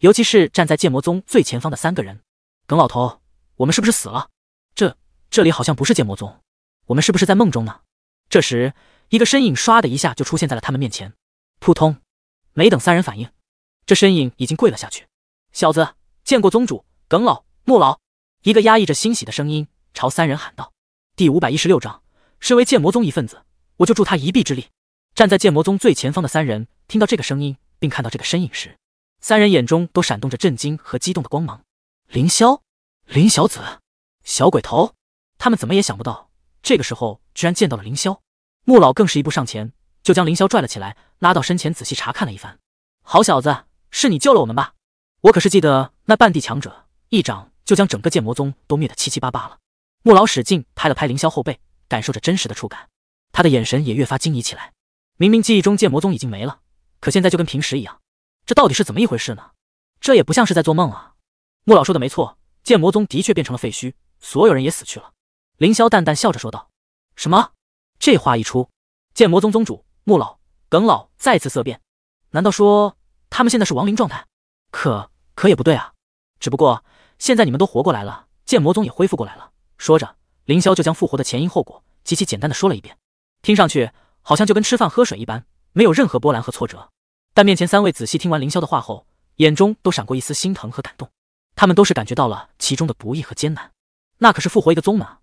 尤其是站在剑魔宗最前方的三个人，耿老头，我们是不是死了？这这里好像不是剑魔宗，我们是不是在梦中呢？这时，一个身影唰的一下就出现在了他们面前，扑通！没等三人反应，这身影已经跪了下去。小子，见过宗主，耿老、穆老。一个压抑着欣喜的声音朝三人喊道：“第五百一十六章，身为剑魔宗一份子，我就助他一臂之力。”站在剑魔宗最前方的三人听到这个声音，并看到这个身影时。三人眼中都闪动着震惊和激动的光芒。凌霄，林小紫，小鬼头，他们怎么也想不到，这个时候居然见到了凌霄。穆老更是一步上前，就将凌霄拽了起来，拉到身前仔细查看了一番。好小子，是你救了我们吧？我可是记得那半地强者一掌就将整个剑魔宗都灭得七七八八了。穆老使劲拍了拍凌霄后背，感受着真实的触感，他的眼神也越发惊疑起来。明明记忆中剑魔宗已经没了，可现在就跟平时一样。这到底是怎么一回事呢？这也不像是在做梦啊！穆老说的没错，剑魔宗的确变成了废墟，所有人也死去了。凌霄淡淡笑着说道：“什么？”这话一出，剑魔宗宗主穆老、耿老再次色变。难道说他们现在是亡灵状态？可可也不对啊！只不过现在你们都活过来了，剑魔宗也恢复过来了。说着，凌霄就将复活的前因后果极其简单的说了一遍，听上去好像就跟吃饭喝水一般，没有任何波澜和挫折。在面前三位仔细听完凌霄的话后，眼中都闪过一丝心疼和感动。他们都是感觉到了其中的不易和艰难，那可是复活一个宗门啊！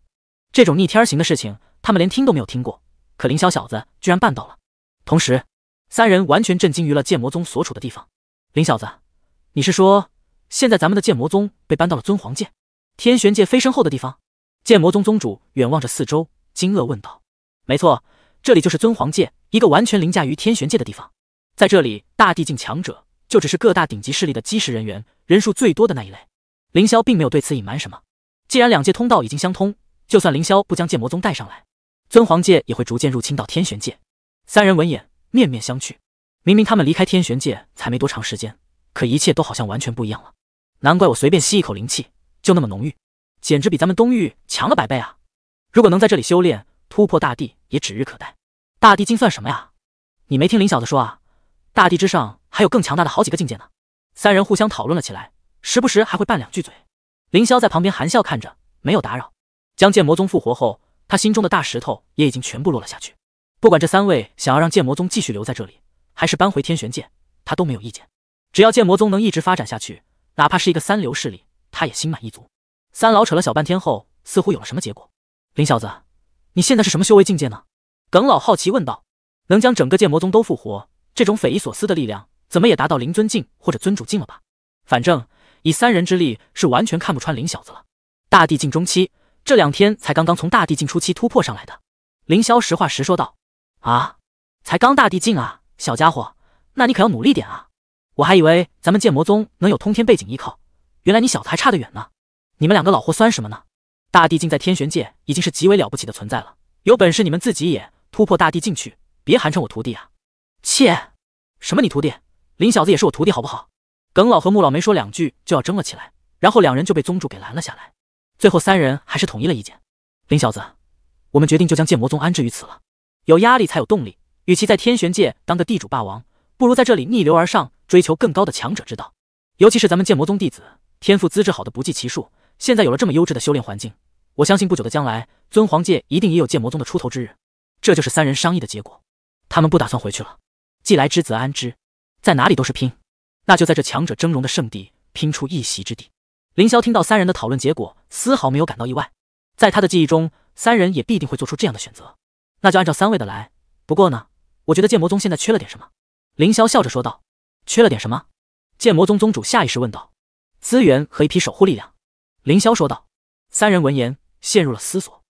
这种逆天行的事情，他们连听都没有听过。可凌霄小子居然办到了！同时，三人完全震惊于了剑魔宗所处的地方。林小子，你是说现在咱们的剑魔宗被搬到了尊皇界、天玄界飞升后的地方？剑魔宗宗主远望着四周，惊愕问道：“没错，这里就是尊皇界，一个完全凌驾于天玄界的地方。”在这里，大地境强者就只是各大顶级势力的基石人员，人数最多的那一类。凌霄并没有对此隐瞒什么。既然两界通道已经相通，就算凌霄不将剑魔宗带上来，尊皇界也会逐渐入侵到天玄界。三人闻言面面相觑，明明他们离开天玄界才没多长时间，可一切都好像完全不一样了。难怪我随便吸一口灵气就那么浓郁，简直比咱们东域强了百倍啊！如果能在这里修炼突破大地，也指日可待。大地境算什么呀？你没听林小子说啊？大地之上还有更强大的好几个境界呢。三人互相讨论了起来，时不时还会拌两句嘴。凌霄在旁边含笑看着，没有打扰。将剑魔宗复活后，他心中的大石头也已经全部落了下去。不管这三位想要让剑魔宗继续留在这里，还是搬回天玄界，他都没有意见。只要剑魔宗能一直发展下去，哪怕是一个三流势力，他也心满意足。三老扯了小半天后，似乎有了什么结果。林小子，你现在是什么修为境界呢？耿老好奇问道。能将整个剑魔宗都复活？这种匪夷所思的力量，怎么也达到灵尊境或者尊主境了吧？反正以三人之力是完全看不穿林小子了。大地境中期，这两天才刚刚从大地境初期突破上来的。凌霄实话实说道：“啊，才刚大地境啊，小家伙，那你可要努力点啊！我还以为咱们剑魔宗能有通天背景依靠，原来你小子还差得远呢。你们两个老货酸什么呢？大地境在天玄界已经是极为了不起的存在了，有本事你们自己也突破大地境去，别寒碜我徒弟啊！”切，什么你徒弟林小子也是我徒弟好不好？耿老和穆老没说两句就要争了起来，然后两人就被宗主给拦了下来。最后三人还是统一了意见。林小子，我们决定就将剑魔宗安置于此了。有压力才有动力，与其在天玄界当个地主霸王，不如在这里逆流而上，追求更高的强者之道。尤其是咱们剑魔宗弟子天赋资质好的不计其数，现在有了这么优质的修炼环境，我相信不久的将来，尊皇界一定也有剑魔宗的出头之日。这就是三人商议的结果，他们不打算回去了。既来之则安之，在哪里都是拼，那就在这强者峥嵘的圣地拼出一席之地。凌霄听到三人的讨论结果，丝毫没有感到意外，在他的记忆中，三人也必定会做出这样的选择。那就按照三位的来。不过呢，我觉得剑魔宗现在缺了点什么。凌霄笑着说道。缺了点什么？剑魔宗宗主下意识问道。资源和一批守护力量。凌霄说道。三人闻言陷入了思索。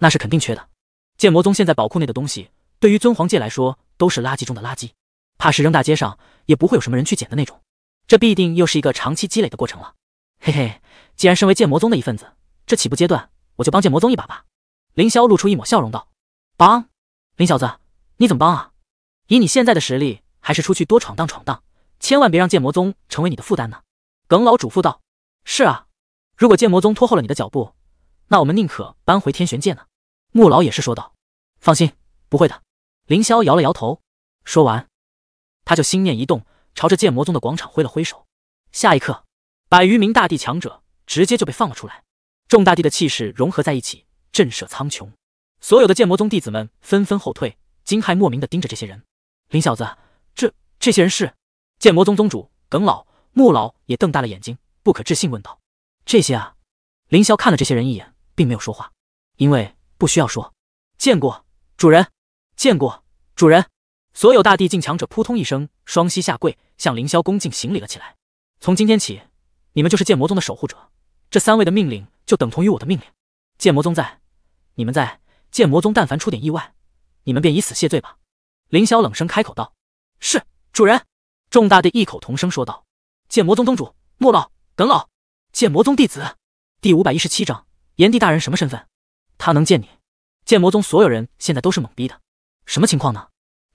那是肯定缺的。剑魔宗现在宝库内的东西，对于尊皇界来说都是垃圾中的垃圾。怕是扔大街上也不会有什么人去捡的那种，这必定又是一个长期积累的过程了。嘿嘿，既然身为剑魔宗的一份子，这起步阶段我就帮剑魔宗一把吧。凌霄露出一抹笑容道：“帮林小子，你怎么帮啊？以你现在的实力，还是出去多闯荡闯荡，千万别让剑魔宗成为你的负担呢。”耿老嘱咐道：“是啊，如果剑魔宗拖后了你的脚步，那我们宁可搬回天玄界呢。”穆老也是说道：“放心，不会的。”凌霄摇了摇头，说完。他就心念一动，朝着剑魔宗的广场挥了挥手。下一刻，百余名大帝强者直接就被放了出来，众大帝的气势融合在一起，震慑苍穹。所有的剑魔宗弟子们纷纷后退，惊骇莫名的盯着这些人。林小子，这这些人是？剑魔宗宗主耿老、穆老也瞪大了眼睛，不可置信问道：“这些啊？”林霄看了这些人一眼，并没有说话，因为不需要说。见过主人，见过主人。所有大帝境强者扑通一声，双膝下跪，向凌霄恭敬行礼了起来。从今天起，你们就是剑魔宗的守护者，这三位的命令就等同于我的命令。剑魔宗在，你们在，剑魔宗但凡出点意外，你们便以死谢罪吧。凌霄冷声开口道：“是，主人。”众大帝异口同声说道：“剑魔宗宗主莫老、耿老，剑魔宗弟子。”第五百一十七章，炎帝大人什么身份？他能见你？剑魔宗所有人现在都是懵逼的，什么情况呢？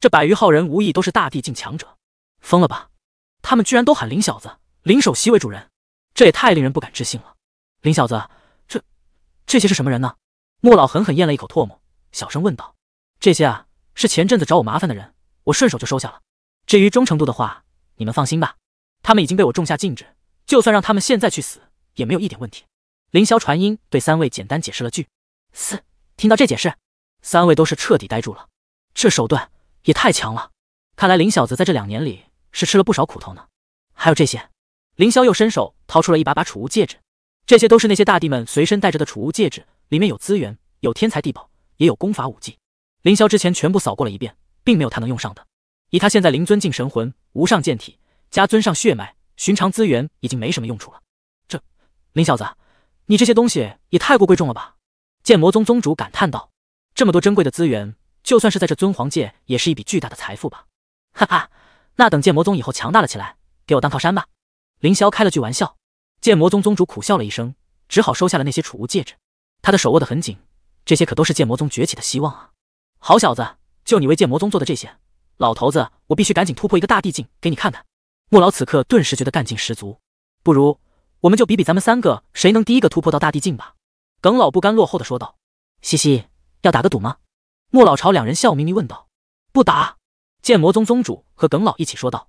这百余号人无疑都是大地境强者，疯了吧？他们居然都喊林小子、林首席为主人，这也太令人不敢置信了。林小子，这这些是什么人呢？莫老狠狠咽了一口唾沫，小声问道：“这些啊，是前阵子找我麻烦的人，我顺手就收下了。至于忠诚度的话，你们放心吧，他们已经被我种下禁制，就算让他们现在去死，也没有一点问题。”凌霄传音对三位简单解释了句：“嘶！”听到这解释，三位都是彻底呆住了，这手段。也太强了！看来林小子在这两年里是吃了不少苦头呢。还有这些，林霄又伸手掏出了一把把储物戒指，这些都是那些大帝们随身带着的储物戒指，里面有资源，有天才地宝，也有功法武技。林霄之前全部扫过了一遍，并没有他能用上的。以他现在灵尊境神魂、无上剑体加尊上血脉，寻常资源已经没什么用处了。这林小子，你这些东西也太过贵重了吧？剑魔宗宗主感叹道，这么多珍贵的资源。就算是在这尊皇界，也是一笔巨大的财富吧？哈哈，那等剑魔宗以后强大了起来，给我当靠山吧！凌霄开了句玩笑，剑魔宗宗主苦笑了一声，只好收下了那些储物戒指。他的手握得很紧，这些可都是剑魔宗崛起的希望啊！好小子，就你为剑魔宗做的这些，老头子我必须赶紧突破一个大地境给你看看。穆老此刻顿时觉得干劲十足，不如我们就比比咱们三个谁能第一个突破到大地境吧！耿老不甘落后的说道。嘻嘻，要打个赌吗？莫老朝两人笑眯眯问道：“不打。”剑魔宗宗主和耿老一起说道：“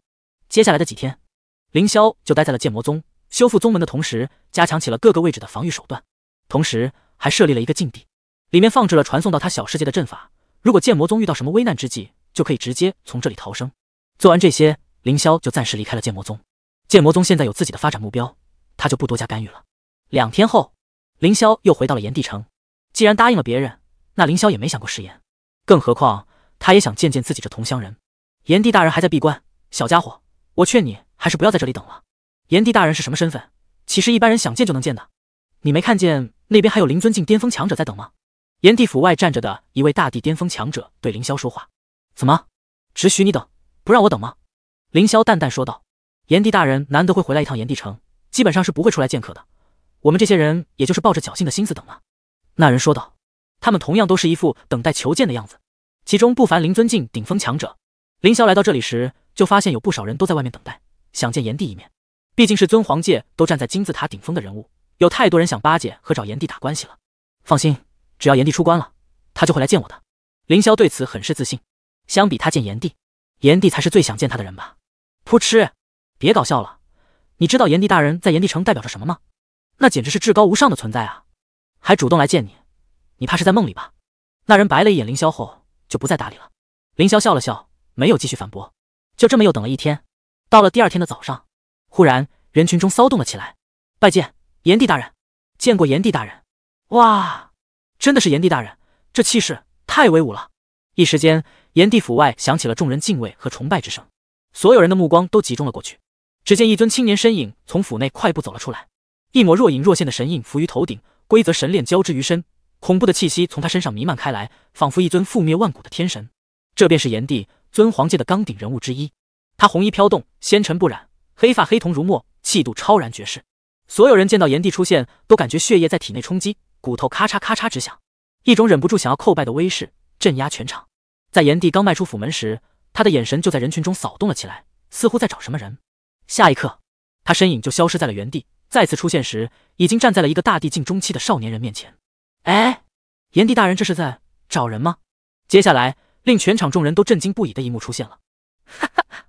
接下来的几天，凌霄就待在了剑魔宗，修复宗门的同时，加强起了各个位置的防御手段，同时还设立了一个禁地，里面放置了传送到他小世界的阵法。如果剑魔宗遇到什么危难之际，就可以直接从这里逃生。”做完这些，凌霄就暂时离开了剑魔宗。剑魔宗现在有自己的发展目标，他就不多加干预了。两天后，凌霄又回到了炎帝城。既然答应了别人，那凌霄也没想过食言。更何况，他也想见见自己这同乡人。炎帝大人还在闭关，小家伙，我劝你还是不要在这里等了。炎帝大人是什么身份？岂是一般人想见就能见的？你没看见那边还有灵尊境巅峰强者在等吗？炎帝府外站着的一位大帝巅峰强者对凌霄说话：“怎么，只许你等，不让我等吗？”凌霄淡淡说道：“炎帝大人难得会回来一趟炎帝城，基本上是不会出来见客的。我们这些人也就是抱着侥幸的心思等了。”那人说道。他们同样都是一副等待求见的样子，其中不乏灵尊境顶峰强者。凌霄来到这里时，就发现有不少人都在外面等待，想见炎帝一面。毕竟是尊皇界都站在金字塔顶峰的人物，有太多人想巴结和找炎帝打关系了。放心，只要炎帝出关了，他就会来见我的。凌霄对此很是自信。相比他见炎帝，炎帝才是最想见他的人吧？噗嗤，别搞笑了。你知道炎帝大人在炎帝城代表着什么吗？那简直是至高无上的存在啊！还主动来见你？你怕是在梦里吧？那人白了一眼凌霄后，就不再搭理了。凌霄笑了笑，没有继续反驳，就这么又等了一天。到了第二天的早上，忽然人群中骚动了起来：“拜见炎帝大人，见过炎帝大人！”哇，真的是炎帝大人，这气势太威武了！一时间，炎帝府外响起了众人敬畏和崇拜之声，所有人的目光都集中了过去。只见一尊青年身影从府内快步走了出来，一抹若隐若现的神印浮于头顶，规则神链交织于身。恐怖的气息从他身上弥漫开来，仿佛一尊覆灭万古的天神。这便是炎帝，尊皇界的纲鼎人物之一。他红衣飘动，纤尘不染，黑发黑瞳如墨，气度超然绝世。所有人见到炎帝出现，都感觉血液在体内冲击，骨头咔嚓咔嚓直响，一种忍不住想要叩拜的威势镇压全场。在炎帝刚迈出府门时，他的眼神就在人群中扫动了起来，似乎在找什么人。下一刻，他身影就消失在了原地，再次出现时，已经站在了一个大地境中期的少年人面前。哎，炎帝大人，这是在找人吗？接下来，令全场众人都震惊不已的一幕出现了。哈哈哈，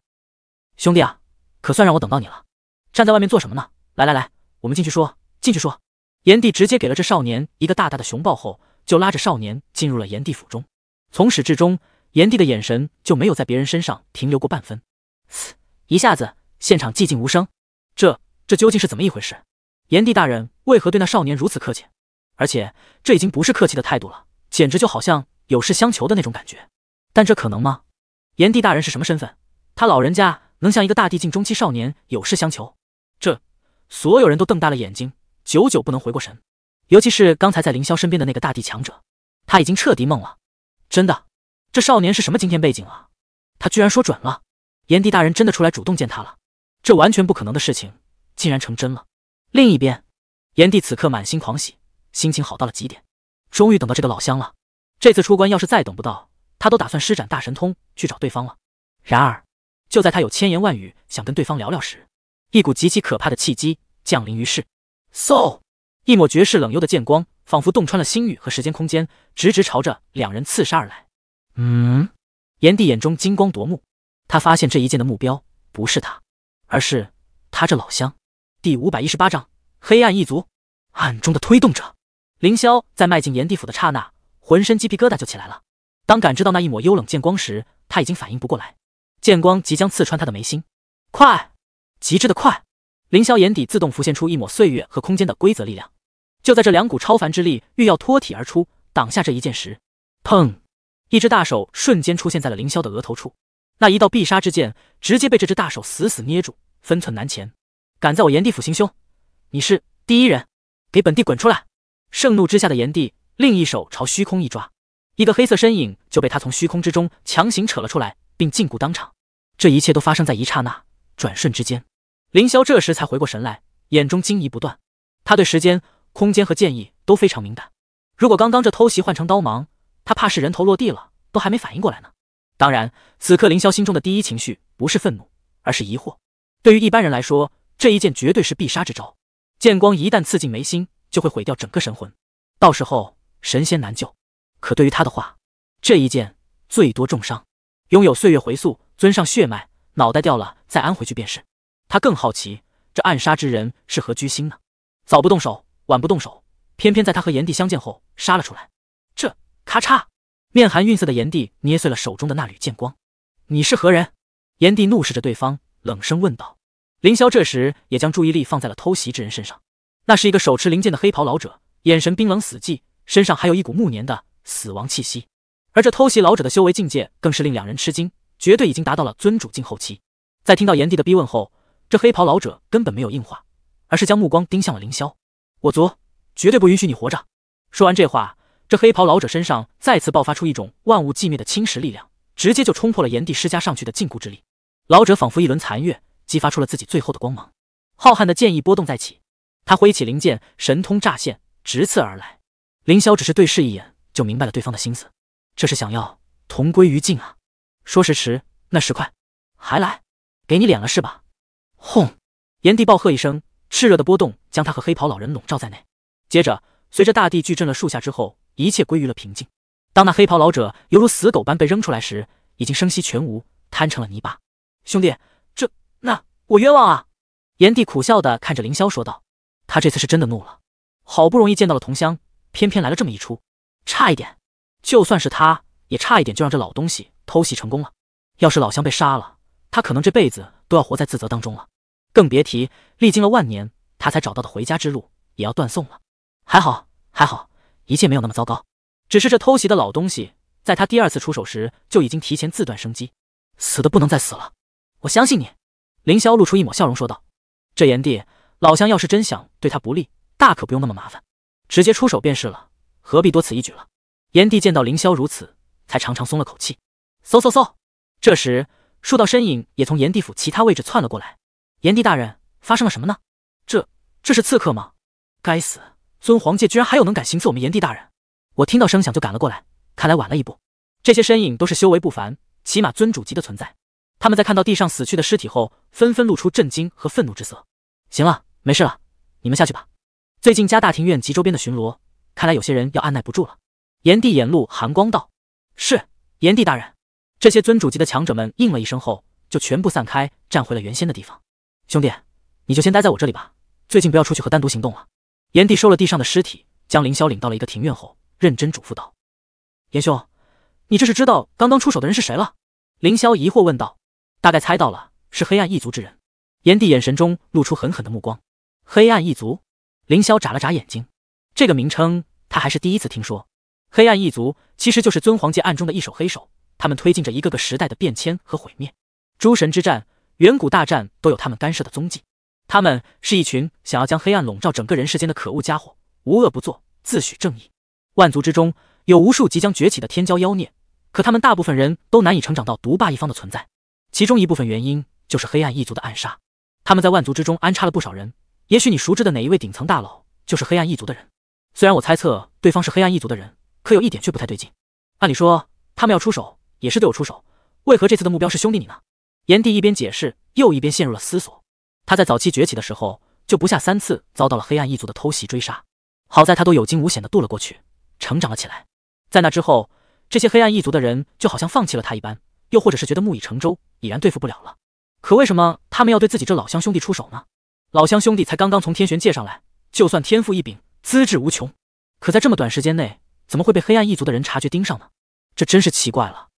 兄弟啊，可算让我等到你了！站在外面做什么呢？来来来，我们进去说，进去说。炎帝直接给了这少年一个大大的熊抱后，就拉着少年进入了炎帝府中。从始至终，炎帝的眼神就没有在别人身上停留过半分。一下子，现场寂静无声。这这究竟是怎么一回事？炎帝大人为何对那少年如此客气？而且这已经不是客气的态度了，简直就好像有事相求的那种感觉。但这可能吗？炎帝大人是什么身份？他老人家能像一个大帝境中期少年有事相求？这所有人都瞪大了眼睛，久久不能回过神。尤其是刚才在凌霄身边的那个大帝强者，他已经彻底懵了。真的，这少年是什么惊天背景啊？他居然说准了，炎帝大人真的出来主动见他了。这完全不可能的事情，竟然成真了。另一边，炎帝此刻满心狂喜。心情好到了极点，终于等到这个老乡了。这次出关要是再等不到，他都打算施展大神通去找对方了。然而，就在他有千言万语想跟对方聊聊时，一股极其可怕的契机降临于世。嗖！一抹绝世冷幽的剑光，仿佛洞穿了星宇和时间空间，直直朝着两人刺杀而来。嗯，炎帝眼中金光夺目，他发现这一剑的目标不是他，而是他这老乡。第五百一十八章：黑暗一族，暗中的推动者。凌霄在迈进炎帝府的刹那，浑身鸡皮疙瘩就起来了。当感知到那一抹幽冷剑光时，他已经反应不过来，剑光即将刺穿他的眉心。快，极致的快！凌霄眼底自动浮现出一抹岁月和空间的规则力量。就在这两股超凡之力欲要脱体而出，挡下这一剑时，砰！一只大手瞬间出现在了凌霄的额头处，那一道必杀之剑直接被这只大手死死捏住，分寸难前。敢在我炎帝府行凶，你是第一人，给本帝滚出来！盛怒之下的炎帝，另一手朝虚空一抓，一个黑色身影就被他从虚空之中强行扯了出来，并禁锢当场。这一切都发生在一刹那，转瞬之间。凌霄这时才回过神来，眼中惊疑不断。他对时间、空间和剑意都非常敏感。如果刚刚这偷袭换成刀芒，他怕是人头落地了，都还没反应过来呢。当然，此刻凌霄心中的第一情绪不是愤怒，而是疑惑。对于一般人来说，这一剑绝对是必杀之招，剑光一旦刺进眉心。就会毁掉整个神魂，到时候神仙难救。可对于他的话，这一剑最多重伤。拥有岁月回溯、尊上血脉，脑袋掉了再安回去便是。他更好奇，这暗杀之人是何居心呢？早不动手，晚不动手，偏偏在他和炎帝相见后杀了出来。这咔嚓，面含愠色的炎帝捏碎了手中的那缕剑光。你是何人？炎帝怒视着对方，冷声问道。凌霄这时也将注意力放在了偷袭之人身上。那是一个手持灵剑的黑袍老者，眼神冰冷死寂，身上还有一股暮年的死亡气息。而这偷袭老者的修为境界，更是令两人吃惊，绝对已经达到了尊主境后期。在听到炎帝的逼问后，这黑袍老者根本没有硬话，而是将目光盯向了凌霄：“我族绝对不允许你活着。”说完这话，这黑袍老者身上再次爆发出一种万物寂灭的侵蚀力量，直接就冲破了炎帝施加上去的禁锢之力。老者仿佛一轮残月，激发出了自己最后的光芒，浩瀚的剑意波动再起。他挥起灵剑，神通乍现，直刺而来。凌霄只是对视一眼，就明白了对方的心思，这是想要同归于尽啊！说时迟，那时快，还来给你脸了是吧？轰！炎帝暴喝一声，炽热的波动将他和黑袍老人笼罩在内。接着，随着大地巨震了数下之后，一切归于了平静。当那黑袍老者犹如死狗般被扔出来时，已经生息全无，瘫成了泥巴。兄弟，这那我冤枉啊！炎帝苦笑的看着凌霄说道。他这次是真的怒了，好不容易见到了同乡，偏偏来了这么一出，差一点，就算是他也差一点就让这老东西偷袭成功了。要是老乡被杀了，他可能这辈子都要活在自责当中了，更别提历经了万年他才找到的回家之路也要断送了。还好，还好，一切没有那么糟糕，只是这偷袭的老东西在他第二次出手时就已经提前自断生机，死的不能再死了。我相信你，凌霄露出一抹笑容说道，这炎帝。老乡，要是真想对他不利，大可不用那么麻烦，直接出手便是了，何必多此一举了？炎帝见到凌霄如此，才长长松了口气。嗖嗖嗖！这时，数道身影也从炎帝府其他位置窜了过来。炎帝大人，发生了什么呢？这，这是刺客吗？该死，尊皇界居然还有能敢行刺我们炎帝大人！我听到声响就赶了过来，看来晚了一步。这些身影都是修为不凡，起码尊主级的存在。他们在看到地上死去的尸体后，纷纷露出震惊和愤怒之色。行了，没事了，你们下去吧。最近加大庭院及周边的巡逻，看来有些人要按耐不住了。炎帝眼露寒光道：“是，炎帝大人。”这些尊主级的强者们应了一声后，就全部散开，站回了原先的地方。兄弟，你就先待在我这里吧，最近不要出去和单独行动了。炎帝收了地上的尸体，将凌霄领到了一个庭院后，认真嘱咐道：“炎兄，你这是知道刚刚出手的人是谁了？”凌霄疑惑问道：“大概猜到了，是黑暗一族之人。”炎帝眼神中露出狠狠的目光。黑暗一族，凌霄眨了眨眼睛，这个名称他还是第一次听说。黑暗一族其实就是尊皇界暗中的一手黑手，他们推进着一个个时代的变迁和毁灭。诸神之战、远古大战都有他们干涉的踪迹。他们是一群想要将黑暗笼罩整个人世间的可恶家伙，无恶不作，自诩正义。万族之中有无数即将崛起的天骄妖孽，可他们大部分人都难以成长到独霸一方的存在。其中一部分原因就是黑暗一族的暗杀。他们在万族之中安插了不少人，也许你熟知的哪一位顶层大佬就是黑暗一族的人。虽然我猜测对方是黑暗一族的人，可有一点却不太对劲。按理说，他们要出手也是对我出手，为何这次的目标是兄弟你呢？炎帝一边解释，又一边陷入了思索。他在早期崛起的时候，就不下三次遭到了黑暗一族的偷袭追杀，好在他都有惊无险的渡了过去，成长了起来。在那之后，这些黑暗一族的人就好像放弃了他一般，又或者是觉得木已成舟，已然对付不了了。可为什么他们要对自己这老乡兄弟出手呢？老乡兄弟才刚刚从天玄界上来，就算天赋异禀、资质无穷，可在这么短时间内，怎么会被黑暗一族的人察觉盯上呢？这真是奇怪了。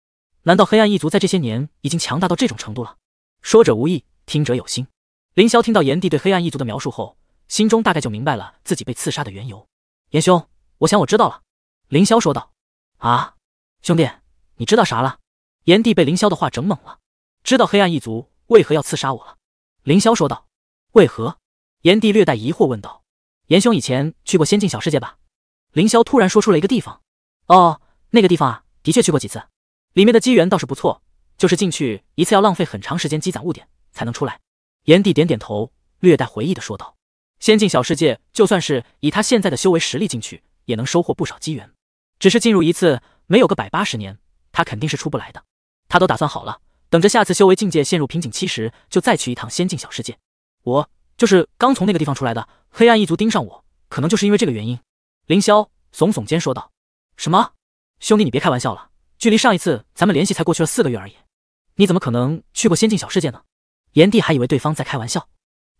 难道黑暗一族在这些年已经强大到这种程度了？说者无意，听者有心。凌霄听到炎帝对黑暗一族的描述后，心中大概就明白了自己被刺杀的缘由。炎兄，我想我知道了。凌霄说道。啊，兄弟，你知道啥了？炎帝被凌霄的话整懵了，知道黑暗一族。为何要刺杀我了？凌霄说道。为何？炎帝略带疑惑问道。炎兄以前去过仙境小世界吧？凌霄突然说出了一个地方。哦，那个地方啊，的确去过几次。里面的机缘倒是不错，就是进去一次要浪费很长时间积攒物点才能出来。炎帝点点头，略带回忆的说道。仙境小世界就算是以他现在的修为实力进去，也能收获不少机缘。只是进入一次，没有个百八十年，他肯定是出不来的。他都打算好了。等着下次修为境界陷入瓶颈期时，就再去一趟仙境小世界。我就是刚从那个地方出来的，黑暗一族盯上我，可能就是因为这个原因。凌霄耸耸肩说道：“什么？兄弟你别开玩笑了，距离上一次咱们联系才过去了四个月而已，你怎么可能去过仙境小世界呢？”炎帝还以为对方在开玩笑，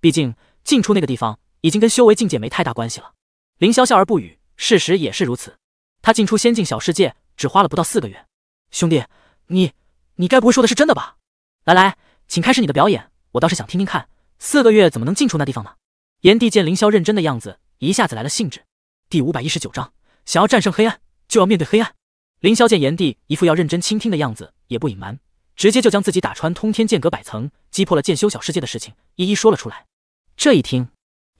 毕竟进出那个地方已经跟修为境界没太大关系了。凌霄笑而不语，事实也是如此，他进出仙境小世界只花了不到四个月。兄弟，你。你该不会说的是真的吧？来来，请开始你的表演，我倒是想听听看，四个月怎么能进出那地方呢？炎帝见凌霄认真的样子，一下子来了兴致。第五百一十九章，想要战胜黑暗，就要面对黑暗。凌霄见炎帝一副要认真倾听的样子，也不隐瞒，直接就将自己打穿通天剑阁百层，击破了剑修小世界的事情一一说了出来。这一听，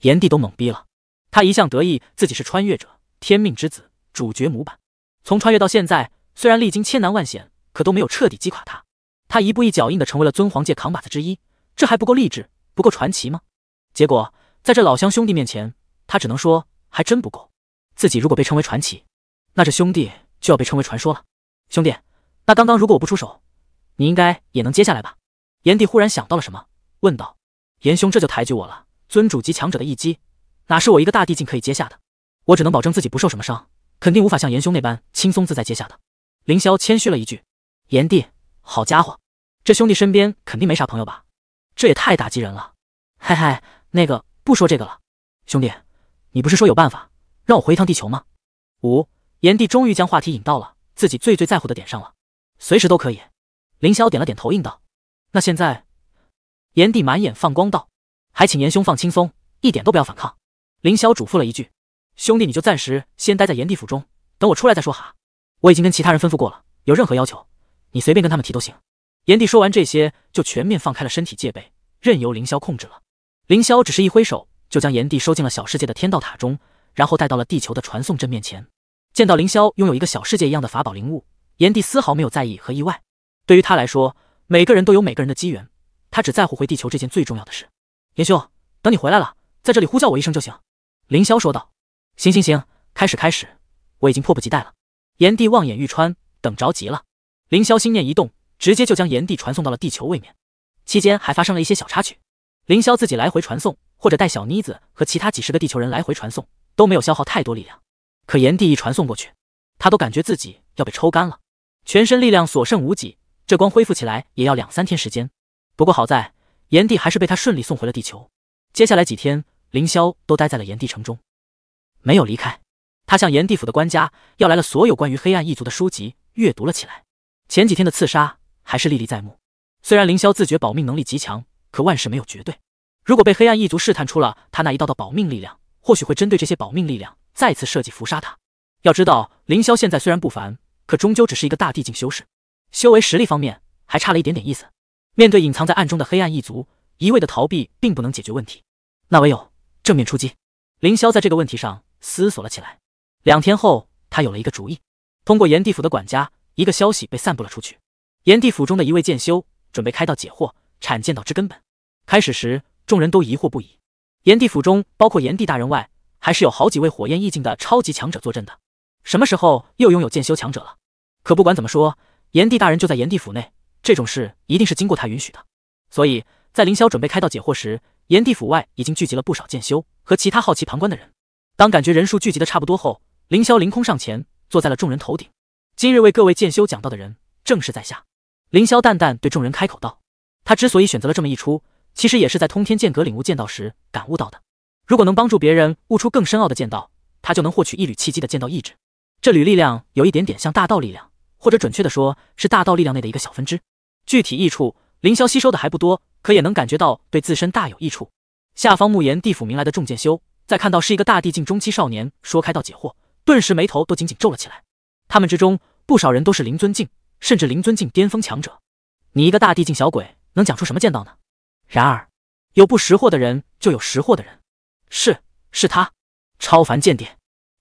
炎帝都懵逼了。他一向得意自己是穿越者，天命之子，主角模板。从穿越到现在，虽然历经千难万险。可都没有彻底击垮他，他一步一脚印的成为了尊皇界扛把子之一，这还不够励志，不够传奇吗？结果在这老乡兄弟面前，他只能说还真不够。自己如果被称为传奇，那这兄弟就要被称为传说了。兄弟，那刚刚如果我不出手，你应该也能接下来吧？炎帝忽然想到了什么，问道：“炎兄这就抬举我了，尊主级强者的一击，哪是我一个大帝境可以接下的？我只能保证自己不受什么伤，肯定无法像炎兄那般轻松自在接下的。”凌霄谦虚了一句。炎帝，好家伙，这兄弟身边肯定没啥朋友吧？这也太打击人了。嘿嘿，那个不说这个了，兄弟，你不是说有办法让我回一趟地球吗？五炎帝终于将话题引到了自己最最在乎的点上了。随时都可以。凌霄点了点头应道：“那现在，炎帝满眼放光道，还请炎兄放轻松，一点都不要反抗。”凌霄嘱咐了一句：“兄弟，你就暂时先待在炎帝府中，等我出来再说哈。我已经跟其他人吩咐过了，有任何要求。”你随便跟他们提都行。炎帝说完这些，就全面放开了身体戒备，任由凌霄控制了。凌霄只是一挥手，就将炎帝收进了小世界的天道塔中，然后带到了地球的传送阵面前。见到凌霄拥有一个小世界一样的法宝灵物，炎帝丝毫没有在意和意外。对于他来说，每个人都有每个人的机缘，他只在乎回地球这件最重要的事。炎兄，等你回来了，在这里呼叫我一声就行。”凌霄说道。“行行行，开始开始，我已经迫不及待了。”炎帝望眼欲穿，等着急了。凌霄心念一动，直接就将炎帝传送到了地球位面。期间还发生了一些小插曲，凌霄自己来回传送，或者带小妮子和其他几十个地球人来回传送，都没有消耗太多力量。可炎帝一传送过去，他都感觉自己要被抽干了，全身力量所剩无几，这光恢复起来也要两三天时间。不过好在炎帝还是被他顺利送回了地球。接下来几天，凌霄都待在了炎帝城中，没有离开。他向炎帝府的官家要来了所有关于黑暗一族的书籍，阅读了起来。前几天的刺杀还是历历在目，虽然凌霄自觉保命能力极强，可万事没有绝对。如果被黑暗一族试探出了他那一道道保命力量，或许会针对这些保命力量再次设计伏杀他。要知道，凌霄现在虽然不凡，可终究只是一个大帝境修士，修为实力方面还差了一点点意思。面对隐藏在暗中的黑暗一族，一味的逃避并不能解决问题，那唯有正面出击。凌霄在这个问题上思索了起来。两天后，他有了一个主意，通过炎帝府的管家。一个消息被散布了出去，炎帝府中的一位剑修准备开道解惑，阐剑道之根本。开始时，众人都疑惑不已。炎帝府中，包括炎帝大人外，还是有好几位火焰意境的超级强者坐镇的。什么时候又拥有剑修强者了？可不管怎么说，炎帝大人就在炎帝府内，这种事一定是经过他允许的。所以在凌霄准备开道解惑时，炎帝府外已经聚集了不少剑修和其他好奇旁观的人。当感觉人数聚集的差不多后，凌霄凌空上前，坐在了众人头顶。今日为各位剑修讲道的人，正是在下。凌霄淡淡对众人开口道：“他之所以选择了这么一出，其实也是在通天剑阁领悟剑道时感悟到的。如果能帮助别人悟出更深奥的剑道，他就能获取一缕契机的剑道意志。这缕力量有一点点像大道力量，或者准确的说，是大道力量内的一个小分支。具体益处，凌霄吸收的还不多，可也能感觉到对自身大有益处。”下方慕岩地府名来的众剑修，在看到是一个大帝境中期少年说开道解惑，顿时眉头都紧紧皱了起来。他们之中不少人都是灵尊境，甚至灵尊境巅峰强者。你一个大帝境小鬼，能讲出什么剑道呢？然而，有不识货的人，就有识货的人。是，是他，超凡剑帝！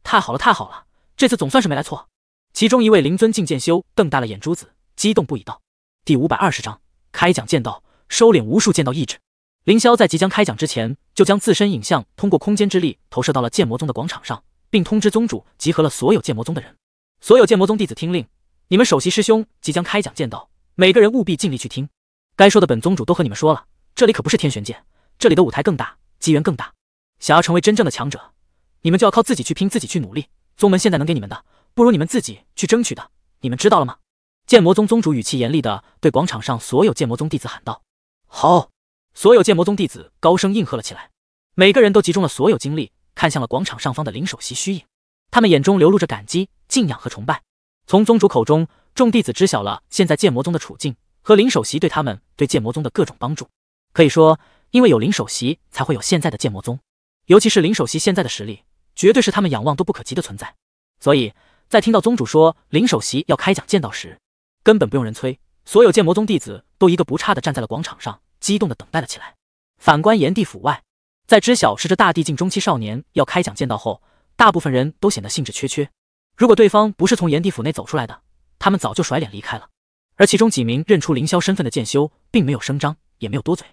太好了，太好了！这次总算是没来错。其中一位灵尊境剑修瞪大了眼珠子，激动不已道：“第五百二十章开讲剑道，收敛无数剑道意志。凌霄在即将开讲之前，就将自身影像通过空间之力投射到了剑魔宗的广场上，并通知宗主集合了所有剑魔宗的人。”所有剑魔宗弟子听令，你们首席师兄即将开讲剑道，每个人务必尽力去听。该说的本宗主都和你们说了，这里可不是天玄剑，这里的舞台更大，机缘更大。想要成为真正的强者，你们就要靠自己去拼，自己去努力。宗门现在能给你们的，不如你们自己去争取的。你们知道了吗？剑魔宗宗主语气严厉的对广场上所有剑魔宗弟子喊道：“好！”所有剑魔宗弟子高声应和了起来，每个人都集中了所有精力，看向了广场上方的林首席虚影。他们眼中流露着感激、敬仰和崇拜。从宗主口中，众弟子知晓了现在剑魔宗的处境和林首席对他们、对剑魔宗的各种帮助。可以说，因为有林首席，才会有现在的剑魔宗。尤其是林首席现在的实力，绝对是他们仰望都不可及的存在。所以，在听到宗主说林首席要开讲剑道时，根本不用人催，所有剑魔宗弟子都一个不差的站在了广场上，激动的等待了起来。反观炎帝府外，在知晓是这大地境中期少年要开讲剑道后，大部分人都显得兴致缺缺。如果对方不是从炎帝府内走出来的，他们早就甩脸离开了。而其中几名认出凌霄身份的剑修，并没有声张，也没有多嘴。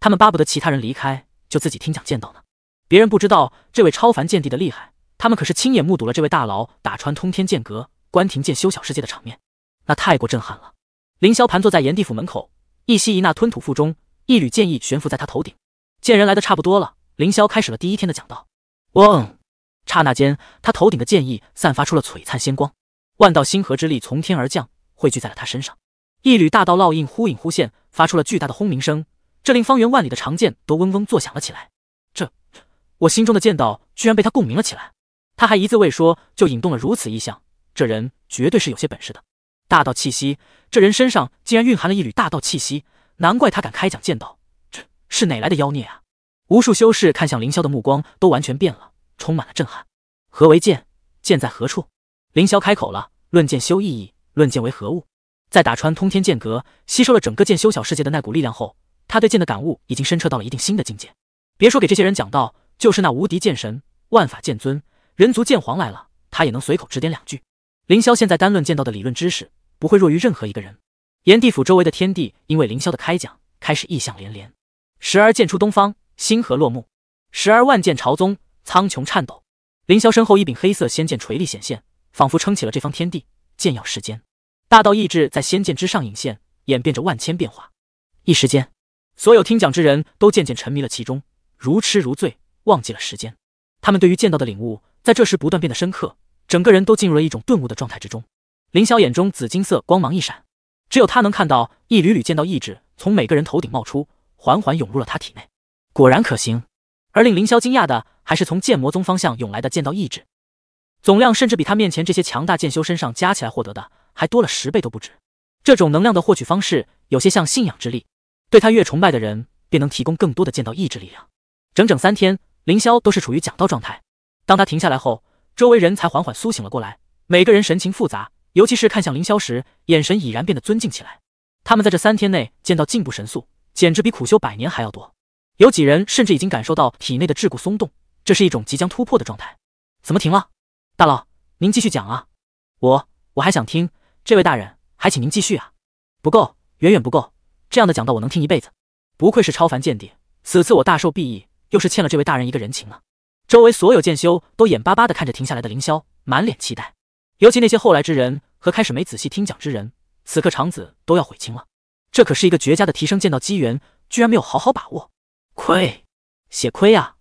他们巴不得其他人离开，就自己听讲剑道呢。别人不知道这位超凡剑帝的厉害，他们可是亲眼目睹了这位大佬打穿通天剑阁、关停剑修小世界的场面，那太过震撼了。凌霄盘坐在炎帝府门口，一吸一纳，吞吐腹中，一缕剑意悬浮在他头顶。见人来的差不多了，凌霄开始了第一天的讲道。嗡。刹那间，他头顶的剑意散发出了璀璨仙光，万道星河之力从天而降，汇聚在了他身上。一缕大道烙印忽隐忽现，发出了巨大的轰鸣声，这令方圆万里的长剑都嗡嗡作响了起来。这，我心中的剑道居然被他共鸣了起来。他还一字未说，就引动了如此异象，这人绝对是有些本事的。大道气息，这人身上竟然蕴含了一缕大道气息，难怪他敢开讲剑道。这是哪来的妖孽啊？无数修士看向凌霄的目光都完全变了。充满了震撼。何为剑？剑在何处？凌霄开口了。论剑修意义，论剑为何物？在打穿通天剑阁，吸收了整个剑修小世界的那股力量后，他对剑的感悟已经深彻到了一定新的境界。别说给这些人讲道，就是那无敌剑神、万法剑尊、人族剑皇来了，他也能随口指点两句。凌霄现在单论剑道的理论知识，不会弱于任何一个人。炎帝府周围的天地，因为凌霄的开讲，开始异象连连，时而剑出东方，星河落幕；时而万剑朝宗。苍穹颤抖，凌霄身后一柄黑色仙剑垂立显现，仿佛撑起了这方天地。剑耀世间，大道意志在仙剑之上引现，演变着万千变化。一时间，所有听讲之人都渐渐沉迷了其中，如痴如醉，忘记了时间。他们对于剑道的领悟，在这时不断变得深刻，整个人都进入了一种顿悟的状态之中。凌霄眼中紫金色光芒一闪，只有他能看到一缕缕剑道意志从每个人头顶冒出，缓缓涌入了他体内。果然可行。而令凌霄惊讶的，还是从剑魔宗方向涌来的剑道意志总量，甚至比他面前这些强大剑修身上加起来获得的还多了十倍都不止。这种能量的获取方式，有些像信仰之力，对他越崇拜的人，便能提供更多的剑道意志力量。整整三天，凌霄都是处于讲道状态。当他停下来后，周围人才缓缓苏醒了过来，每个人神情复杂，尤其是看向凌霄时，眼神已然变得尊敬起来。他们在这三天内，见到进步神速，简直比苦修百年还要多。有几人甚至已经感受到体内的桎梏松动，这是一种即将突破的状态。怎么停了？大佬，您继续讲啊！我我还想听。这位大人，还请您继续啊！不够，远远不够。这样的讲道我能听一辈子。不愧是超凡间谍，此次我大受裨益，又是欠了这位大人一个人情了。周围所有剑修都眼巴巴的看着停下来的凌霄，满脸期待。尤其那些后来之人和开始没仔细听讲之人，此刻肠子都要悔青了。这可是一个绝佳的提升剑道机缘，居然没有好好把握。亏，血亏啊！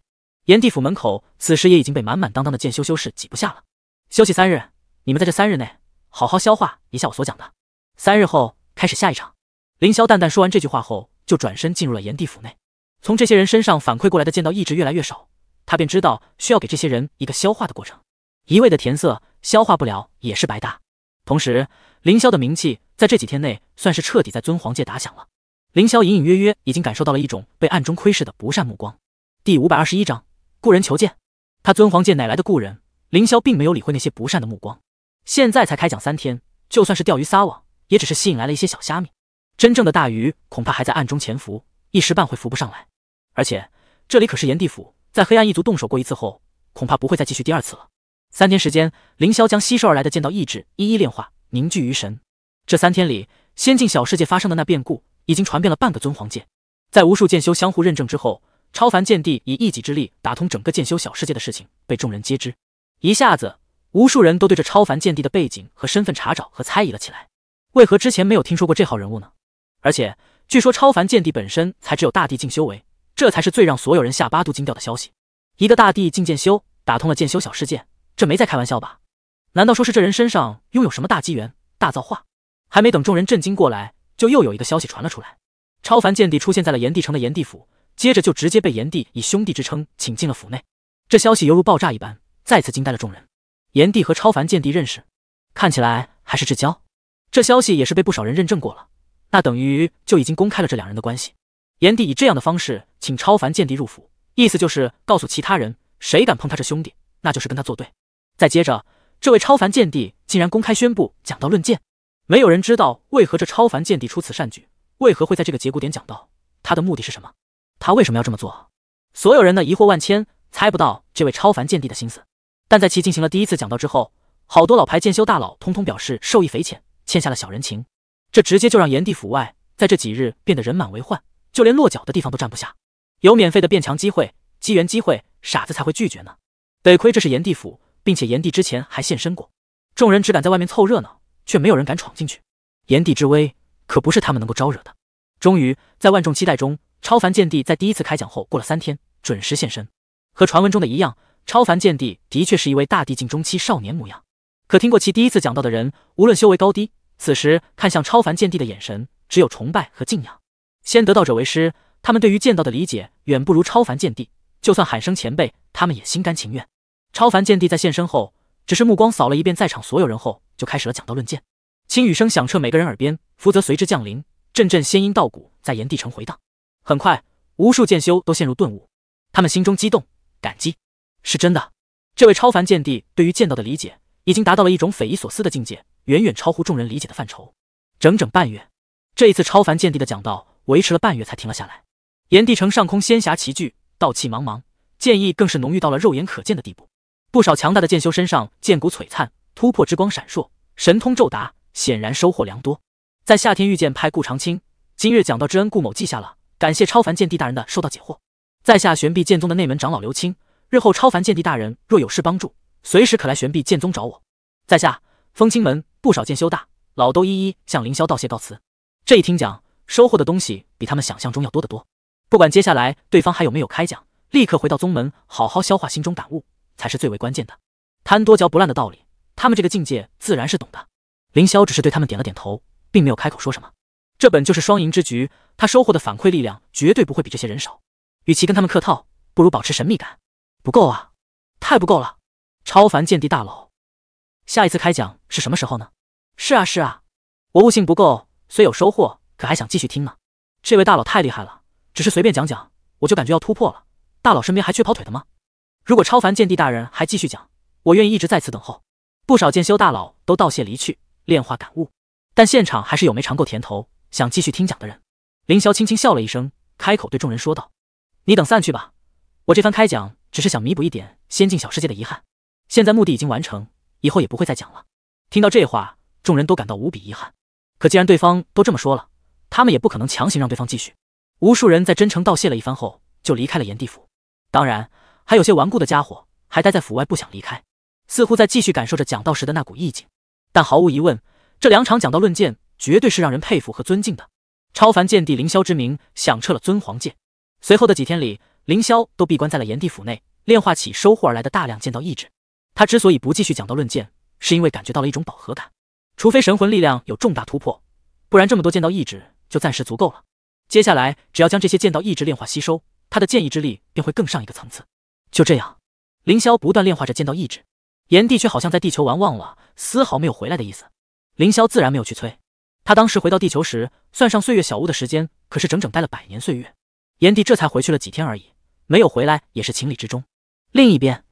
炎帝府门口此时也已经被满满当当的剑修修士挤不下了。休息三日，你们在这三日内好好消化一下我所讲的。三日后开始下一场。凌霄淡淡说完这句话后，就转身进入了炎帝府内。从这些人身上反馈过来的剑道意志越来越少，他便知道需要给这些人一个消化的过程。一味的填色，消化不了也是白搭。同时，凌霄的名气在这几天内算是彻底在尊皇界打响了。凌霄隐隐约约已经感受到了一种被暗中窥视的不善目光。第五百二十一章故人求见，他尊皇界哪来的故人？凌霄并没有理会那些不善的目光。现在才开讲三天，就算是钓鱼撒网，也只是吸引来了一些小虾米。真正的大鱼恐怕还在暗中潜伏，一时半会浮不上来。而且这里可是炎帝府，在黑暗一族动手过一次后，恐怕不会再继续第二次了。三天时间，凌霄将吸收而来的剑道意志一一炼化，凝聚于神。这三天里，仙境小世界发生的那变故。已经传遍了半个尊皇界，在无数剑修相互认证之后，超凡剑帝以一己之力打通整个剑修小世界的事情被众人皆知。一下子，无数人都对这超凡剑帝的背景和身份查找和猜疑了起来。为何之前没有听说过这号人物呢？而且据说超凡剑帝本身才只有大帝境修为，这才是最让所有人下巴都惊掉的消息。一个大帝境剑修打通了剑修小世界，这没在开玩笑吧？难道说是这人身上拥有什么大机缘、大造化？还没等众人震惊过来。就又有一个消息传了出来，超凡剑帝出现在了炎帝城的炎帝府，接着就直接被炎帝以兄弟之称请进了府内。这消息犹如爆炸一般，再次惊呆了众人。炎帝和超凡剑帝认识，看起来还是至交。这消息也是被不少人认证过了，那等于就已经公开了这两人的关系。炎帝以这样的方式请超凡剑帝入府，意思就是告诉其他人，谁敢碰他这兄弟，那就是跟他作对。再接着，这位超凡剑帝竟然公开宣布讲道论剑。没有人知道为何这超凡剑帝出此善举，为何会在这个节骨点讲到，他的目的是什么？他为什么要这么做？所有人呢疑惑万千，猜不到这位超凡剑帝的心思。但在其进行了第一次讲道之后，好多老牌剑修大佬通通表示受益匪浅，欠下了小人情。这直接就让炎帝府外在这几日变得人满为患，就连落脚的地方都站不下。有免费的变强机会、机缘机会，傻子才会拒绝呢。得亏这是炎帝府，并且炎帝之前还现身过，众人只敢在外面凑热闹。却没有人敢闯进去，炎帝之威可不是他们能够招惹的。终于，在万众期待中，超凡剑帝在第一次开讲后过了三天，准时现身。和传闻中的一样，超凡剑帝的确是一位大帝境中期少年模样。可听过其第一次讲到的人，无论修为高低，此时看向超凡剑帝的眼神只有崇拜和敬仰。先得道者为师，他们对于剑道的理解远不如超凡剑帝，就算喊声前辈，他们也心甘情愿。超凡剑帝在现身后。只是目光扫了一遍在场所有人后，就开始了讲道论剑，轻语声响彻每个人耳边，福泽随之降临，阵阵仙音道骨在炎帝城回荡。很快，无数剑修都陷入顿悟，他们心中激动感激，是真的。这位超凡剑帝对于剑道的理解，已经达到了一种匪夷所思的境界，远远超乎众人理解的范畴。整整半月，这一次超凡剑帝的讲道维持了半月才停了下来。炎帝城上空仙霞齐聚，道气茫茫，剑意更是浓郁到了肉眼可见的地步。不少强大的剑修身上剑骨璀璨，突破之光闪烁，神通骤达，显然收获良多。在夏天御剑派顾长青，今日讲道之恩，顾某记下了，感谢超凡剑帝大人的受到解惑。在下玄碧剑宗的内门长老刘青，日后超凡剑帝大人若有事帮助，随时可来玄碧剑宗找我。在下风清门不少剑修大佬都一一向凌霄道谢告辞。这一听讲，收获的东西比他们想象中要多得多。不管接下来对方还有没有开讲，立刻回到宗门好好消化心中感悟。才是最为关键的，贪多嚼不烂的道理，他们这个境界自然是懂的。凌霄只是对他们点了点头，并没有开口说什么。这本就是双赢之局，他收获的反馈力量绝对不会比这些人少。与其跟他们客套，不如保持神秘感。不够啊，太不够了！超凡见地大佬，下一次开讲是什么时候呢？是啊是啊，我悟性不够，虽有收获，可还想继续听呢。这位大佬太厉害了，只是随便讲讲，我就感觉要突破了。大佬身边还缺跑腿的吗？如果超凡剑帝大人还继续讲，我愿意一直在此等候。不少剑修大佬都道谢离去，炼化感悟。但现场还是有没尝够甜头，想继续听讲的人。凌霄轻轻笑了一声，开口对众人说道：“你等散去吧，我这番开讲只是想弥补一点仙境小世界的遗憾。现在目的已经完成，以后也不会再讲了。”听到这话，众人都感到无比遗憾。可既然对方都这么说了，他们也不可能强行让对方继续。无数人在真诚道谢了一番后，就离开了炎帝府。当然。还有些顽固的家伙还待在府外不想离开，似乎在继续感受着讲道时的那股意境。但毫无疑问，这两场讲道论剑绝对是让人佩服和尊敬的。超凡剑帝凌霄之名响彻了尊皇界。随后的几天里，凌霄都闭关在了炎帝府内，炼化起收获而来的大量剑道意志。他之所以不继续讲道论剑，是因为感觉到了一种饱和感。除非神魂力量有重大突破，不然这么多剑道意志就暂时足够了。接下来只要将这些剑道意志炼化吸收，他的剑意之力便会更上一个层次。就这样，凌霄不断炼化着剑道意志，炎帝却好像在地球玩忘了，丝毫没有回来的意思。凌霄自然没有去催，他当时回到地球时，算上岁月小屋的时间，可是整整待了百年岁月。炎帝这才回去了几天而已，没有回来也是情理之中。另一边，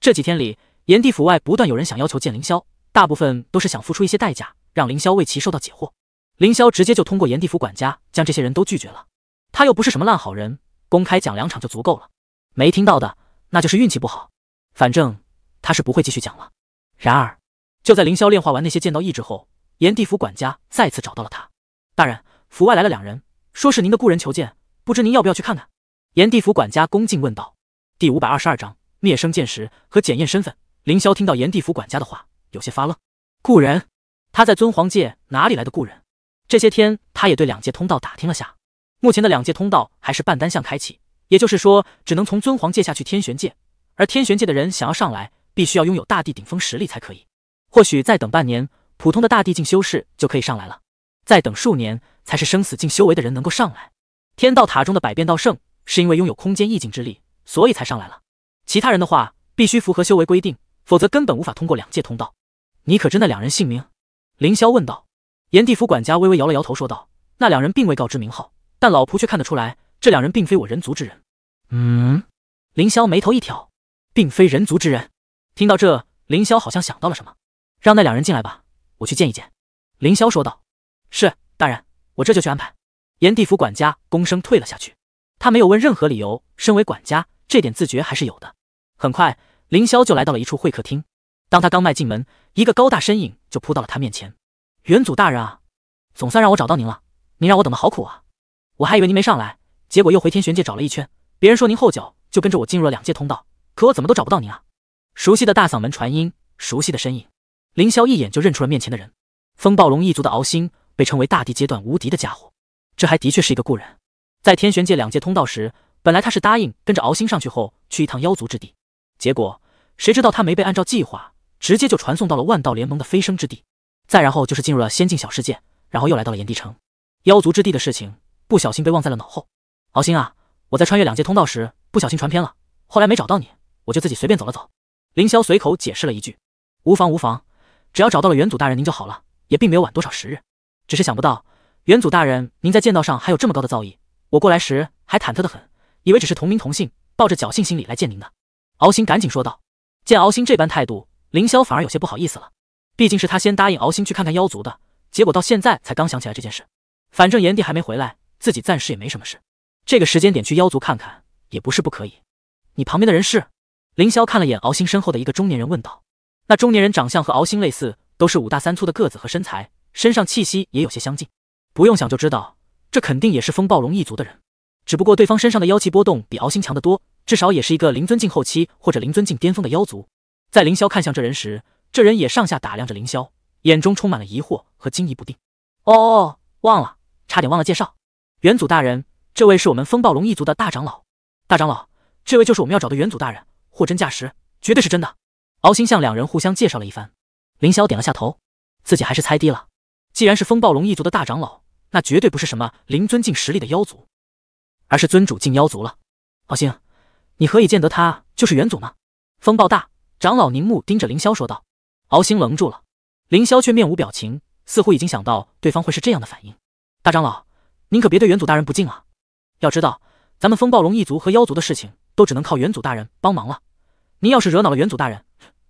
这几天里，炎帝府外不断有人想要求见凌霄，大部分都是想付出一些代价，让凌霄为其受到解惑。凌霄直接就通过炎帝府管家将这些人都拒绝了，他又不是什么烂好人，公开讲两场就足够了。没听到的。那就是运气不好，反正他是不会继续讲了。然而，就在凌霄炼化完那些剑道意志后，炎帝府管家再次找到了他。大人，府外来了两人，说是您的故人求见，不知您要不要去看看？炎帝府管家恭敬问道。第五百二十二章灭生剑石和检验身份。凌霄听到炎帝府管家的话，有些发愣。故人？他在尊皇界哪里来的故人？这些天，他也对两界通道打听了下，目前的两界通道还是半单向开启。也就是说，只能从尊皇界下去天玄界，而天玄界的人想要上来，必须要拥有大地顶峰实力才可以。或许再等半年，普通的大地境修士就可以上来了；再等数年，才是生死境修为的人能够上来。天道塔中的百变道圣，是因为拥有空间意境之力，所以才上来了。其他人的话，必须符合修为规定，否则根本无法通过两界通道。你可知那两人姓名？凌霄问道。炎帝府管家微微摇了摇头，说道：“那两人并未告知名号，但老仆却看得出来，这两人并非我人族之人。”嗯，凌霄眉头一挑，并非人族之人。听到这，凌霄好像想到了什么，让那两人进来吧，我去见一见。凌霄说道：“是大人，我这就去安排。”炎帝府管家躬身退了下去。他没有问任何理由，身为管家，这点自觉还是有的。很快，凌霄就来到了一处会客厅。当他刚迈进门，一个高大身影就扑到了他面前：“元祖大人啊，总算让我找到您了，您让我等的好苦啊！我还以为您没上来，结果又回天玄界找了一圈。”别人说您后脚就跟着我进入了两界通道，可我怎么都找不到您啊！熟悉的大嗓门传音，熟悉的身影，凌霄一眼就认出了面前的人。风暴龙一族的敖星，被称为大地阶段无敌的家伙，这还的确是一个故人。在天玄界两界通道时，本来他是答应跟着敖星上去后去一趟妖族之地，结果谁知道他没被按照计划，直接就传送到了万道联盟的飞升之地，再然后就是进入了仙境小世界，然后又来到了炎帝城，妖族之地的事情不小心被忘在了脑后。敖星啊！我在穿越两界通道时不小心传偏了，后来没找到你，我就自己随便走了走。凌霄随口解释了一句：“无妨无妨，只要找到了元祖大人您就好了，也并没有晚多少时日。只是想不到元祖大人您在剑道上还有这么高的造诣，我过来时还忐忑的很，以为只是同名同姓，抱着侥幸心理来见您的。”敖星赶紧说道。见敖星这般态度，凌霄反而有些不好意思了，毕竟是他先答应敖星去看看妖族的，结果到现在才刚想起来这件事。反正炎帝还没回来，自己暂时也没什么事。这个时间点去妖族看看也不是不可以。你旁边的人是？凌霄看了眼敖星身后的一个中年人，问道。那中年人长相和敖星类似，都是五大三粗的个子和身材，身上气息也有些相近。不用想就知道，这肯定也是风暴龙一族的人。只不过对方身上的妖气波动比敖星强得多，至少也是一个灵尊境后期或者灵尊境巅峰的妖族。在凌霄看向这人时，这人也上下打量着凌霄，眼中充满了疑惑和惊疑不定。哦，忘了，差点忘了介绍，元祖大人。这位是我们风暴龙一族的大长老，大长老，这位就是我们要找的元祖大人，货真价实，绝对是真的。敖星向两人互相介绍了一番，凌霄点了下头，自己还是猜低了。既然是风暴龙一族的大长老，那绝对不是什么灵尊境实力的妖族，而是尊主境妖族了。敖星，你何以见得他就是元祖呢？风暴大长老凝目盯着凌霄说道。敖星愣住了，凌霄却面无表情，似乎已经想到对方会是这样的反应。大长老，您可别对元祖大人不敬啊！要知道，咱们风暴龙一族和妖族的事情都只能靠元祖大人帮忙了。您要是惹恼了元祖大人，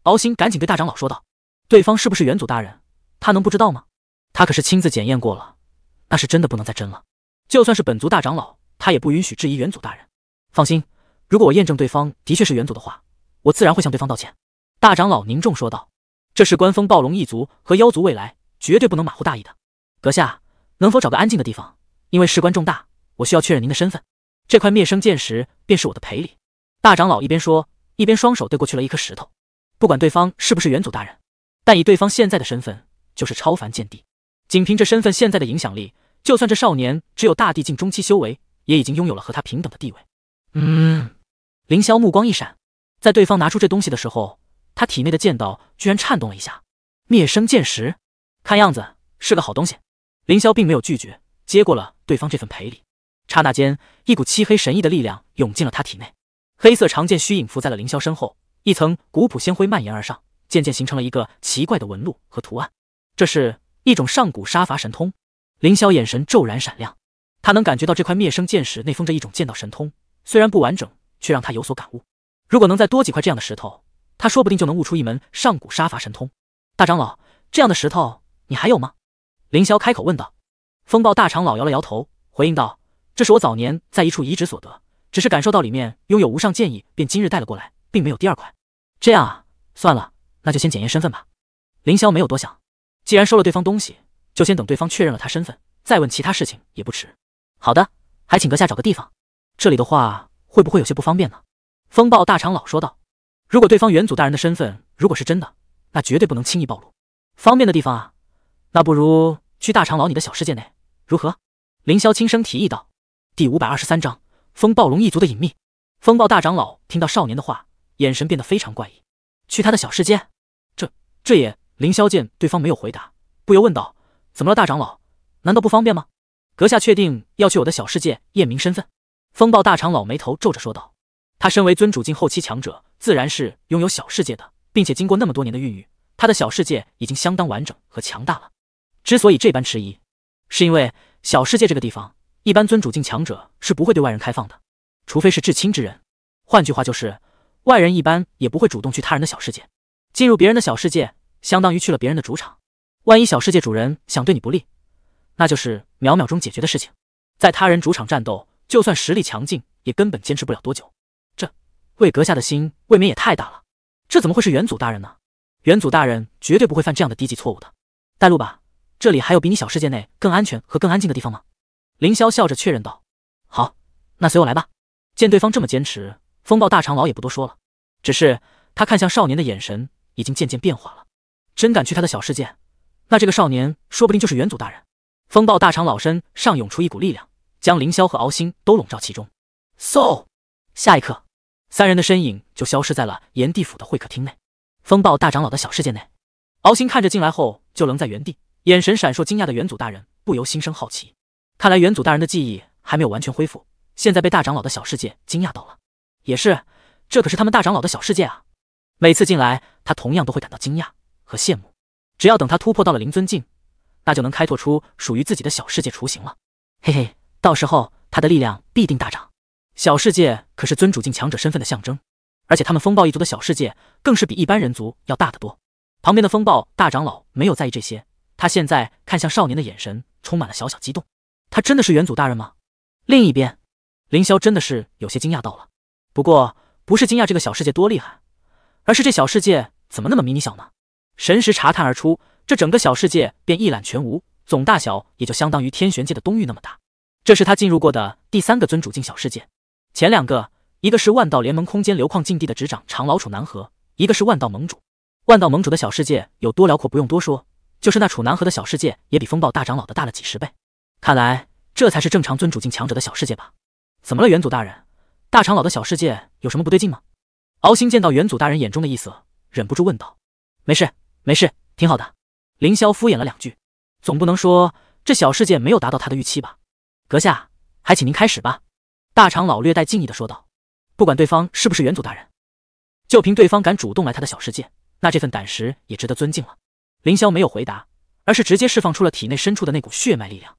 敖兴赶紧对大长老说道：“对方是不是元祖大人？他能不知道吗？他可是亲自检验过了，那是真的不能再真了。就算是本族大长老，他也不允许质疑元祖大人。放心，如果我验证对方的确是元祖的话，我自然会向对方道歉。”大长老凝重说道：“这是关风暴龙一族和妖族未来，绝对不能马虎大意的。阁下能否找个安静的地方？因为事关重大。”我需要确认您的身份，这块灭生剑石便是我的赔礼。大长老一边说，一边双手对过去了一颗石头。不管对方是不是元祖大人，但以对方现在的身份，就是超凡剑帝。仅凭这身份现在的影响力，就算这少年只有大帝境中期修为，也已经拥有了和他平等的地位。嗯，凌霄目光一闪，在对方拿出这东西的时候，他体内的剑道居然颤动了一下。灭生剑石，看样子是个好东西。凌霄并没有拒绝，接过了对方这份赔礼。刹那间，一股漆黑神异的力量涌进了他体内，黑色长剑虚影浮在了凌霄身后，一层古朴仙灰蔓延而上，渐渐形成了一个奇怪的纹路和图案。这是一种上古杀伐神通。凌霄眼神骤然闪亮，他能感觉到这块灭生剑石内封着一种剑道神通，虽然不完整，却让他有所感悟。如果能再多几块这样的石头，他说不定就能悟出一门上古杀伐神通。大长老，这样的石头你还有吗？凌霄开口问道。风暴大长老摇了摇头，回应道。这是我早年在一处遗址所得，只是感受到里面拥有无上剑意，便今日带了过来，并没有第二块。这样啊，算了，那就先检验身份吧。凌霄没有多想，既然收了对方东西，就先等对方确认了他身份，再问其他事情也不迟。好的，还请阁下找个地方，这里的话会不会有些不方便呢？风暴大长老说道：“如果对方元祖大人的身份如果是真的，那绝对不能轻易暴露。方便的地方啊，那不如去大长老你的小世界内，如何？”凌霄轻声提议道。第五百二十三章风暴龙一族的隐秘。风暴大长老听到少年的话，眼神变得非常怪异。去他的小世界？这这也……凌霄见对方没有回答，不由问道：“怎么了，大长老？难道不方便吗？阁下确定要去我的小世界验明身份？”风暴大长老眉头皱着说道：“他身为尊主境后期强者，自然是拥有小世界的，并且经过那么多年的孕育，他的小世界已经相当完整和强大了。之所以这般迟疑，是因为小世界这个地方。”一般尊主境强者是不会对外人开放的，除非是至亲之人。换句话就是，外人一般也不会主动去他人的小世界。进入别人的小世界，相当于去了别人的主场。万一小世界主人想对你不利，那就是秒秒钟解决的事情。在他人主场战斗，就算实力强劲，也根本坚持不了多久。这魏阁下的心未免也太大了。这怎么会是元祖大人呢？元祖大人绝对不会犯这样的低级错误的。带路吧，这里还有比你小世界内更安全和更安静的地方吗？凌霄笑着确认道：“好，那随我来吧。”见对方这么坚持，风暴大长老也不多说了，只是他看向少年的眼神已经渐渐变化了。真敢去他的小世界，那这个少年说不定就是元祖大人。风暴大长老身上涌出一股力量，将凌霄和敖兴都笼罩其中。嗖！下一刻，三人的身影就消失在了炎帝府的会客厅内。风暴大长老的小世界内，敖兴看着进来后就愣在原地，眼神闪烁惊讶的元祖大人，不由心生好奇。看来元祖大人的记忆还没有完全恢复，现在被大长老的小世界惊讶到了。也是，这可是他们大长老的小世界啊！每次进来，他同样都会感到惊讶和羡慕。只要等他突破到了灵尊境，那就能开拓出属于自己的小世界雏形了。嘿嘿，到时候他的力量必定大涨。小世界可是尊主境强者身份的象征，而且他们风暴一族的小世界更是比一般人族要大得多。旁边的风暴大长老没有在意这些，他现在看向少年的眼神充满了小小激动。他真的是元祖大人吗？另一边，凌霄真的是有些惊讶到了。不过不是惊讶这个小世界多厉害，而是这小世界怎么那么迷你小呢？神识查探而出，这整个小世界便一览全无，总大小也就相当于天玄界的东域那么大。这是他进入过的第三个尊主境小世界，前两个一个是万道联盟空间流矿禁地的执掌长老楚南河，一个是万道盟主。万道盟主的小世界有多辽阔不用多说，就是那楚南河的小世界也比风暴大长老的大了几十倍。看来这才是正常尊主境强者的小世界吧？怎么了，元祖大人？大长老的小世界有什么不对劲吗？敖星见到元祖大人眼中的异色，忍不住问道。没事，没事，挺好的。凌霄敷衍了两句，总不能说这小世界没有达到他的预期吧？阁下，还请您开始吧。大长老略带敬意的说道。不管对方是不是元祖大人，就凭对方敢主动来他的小世界，那这份胆识也值得尊敬了。凌霄没有回答，而是直接释放出了体内深处的那股血脉力量。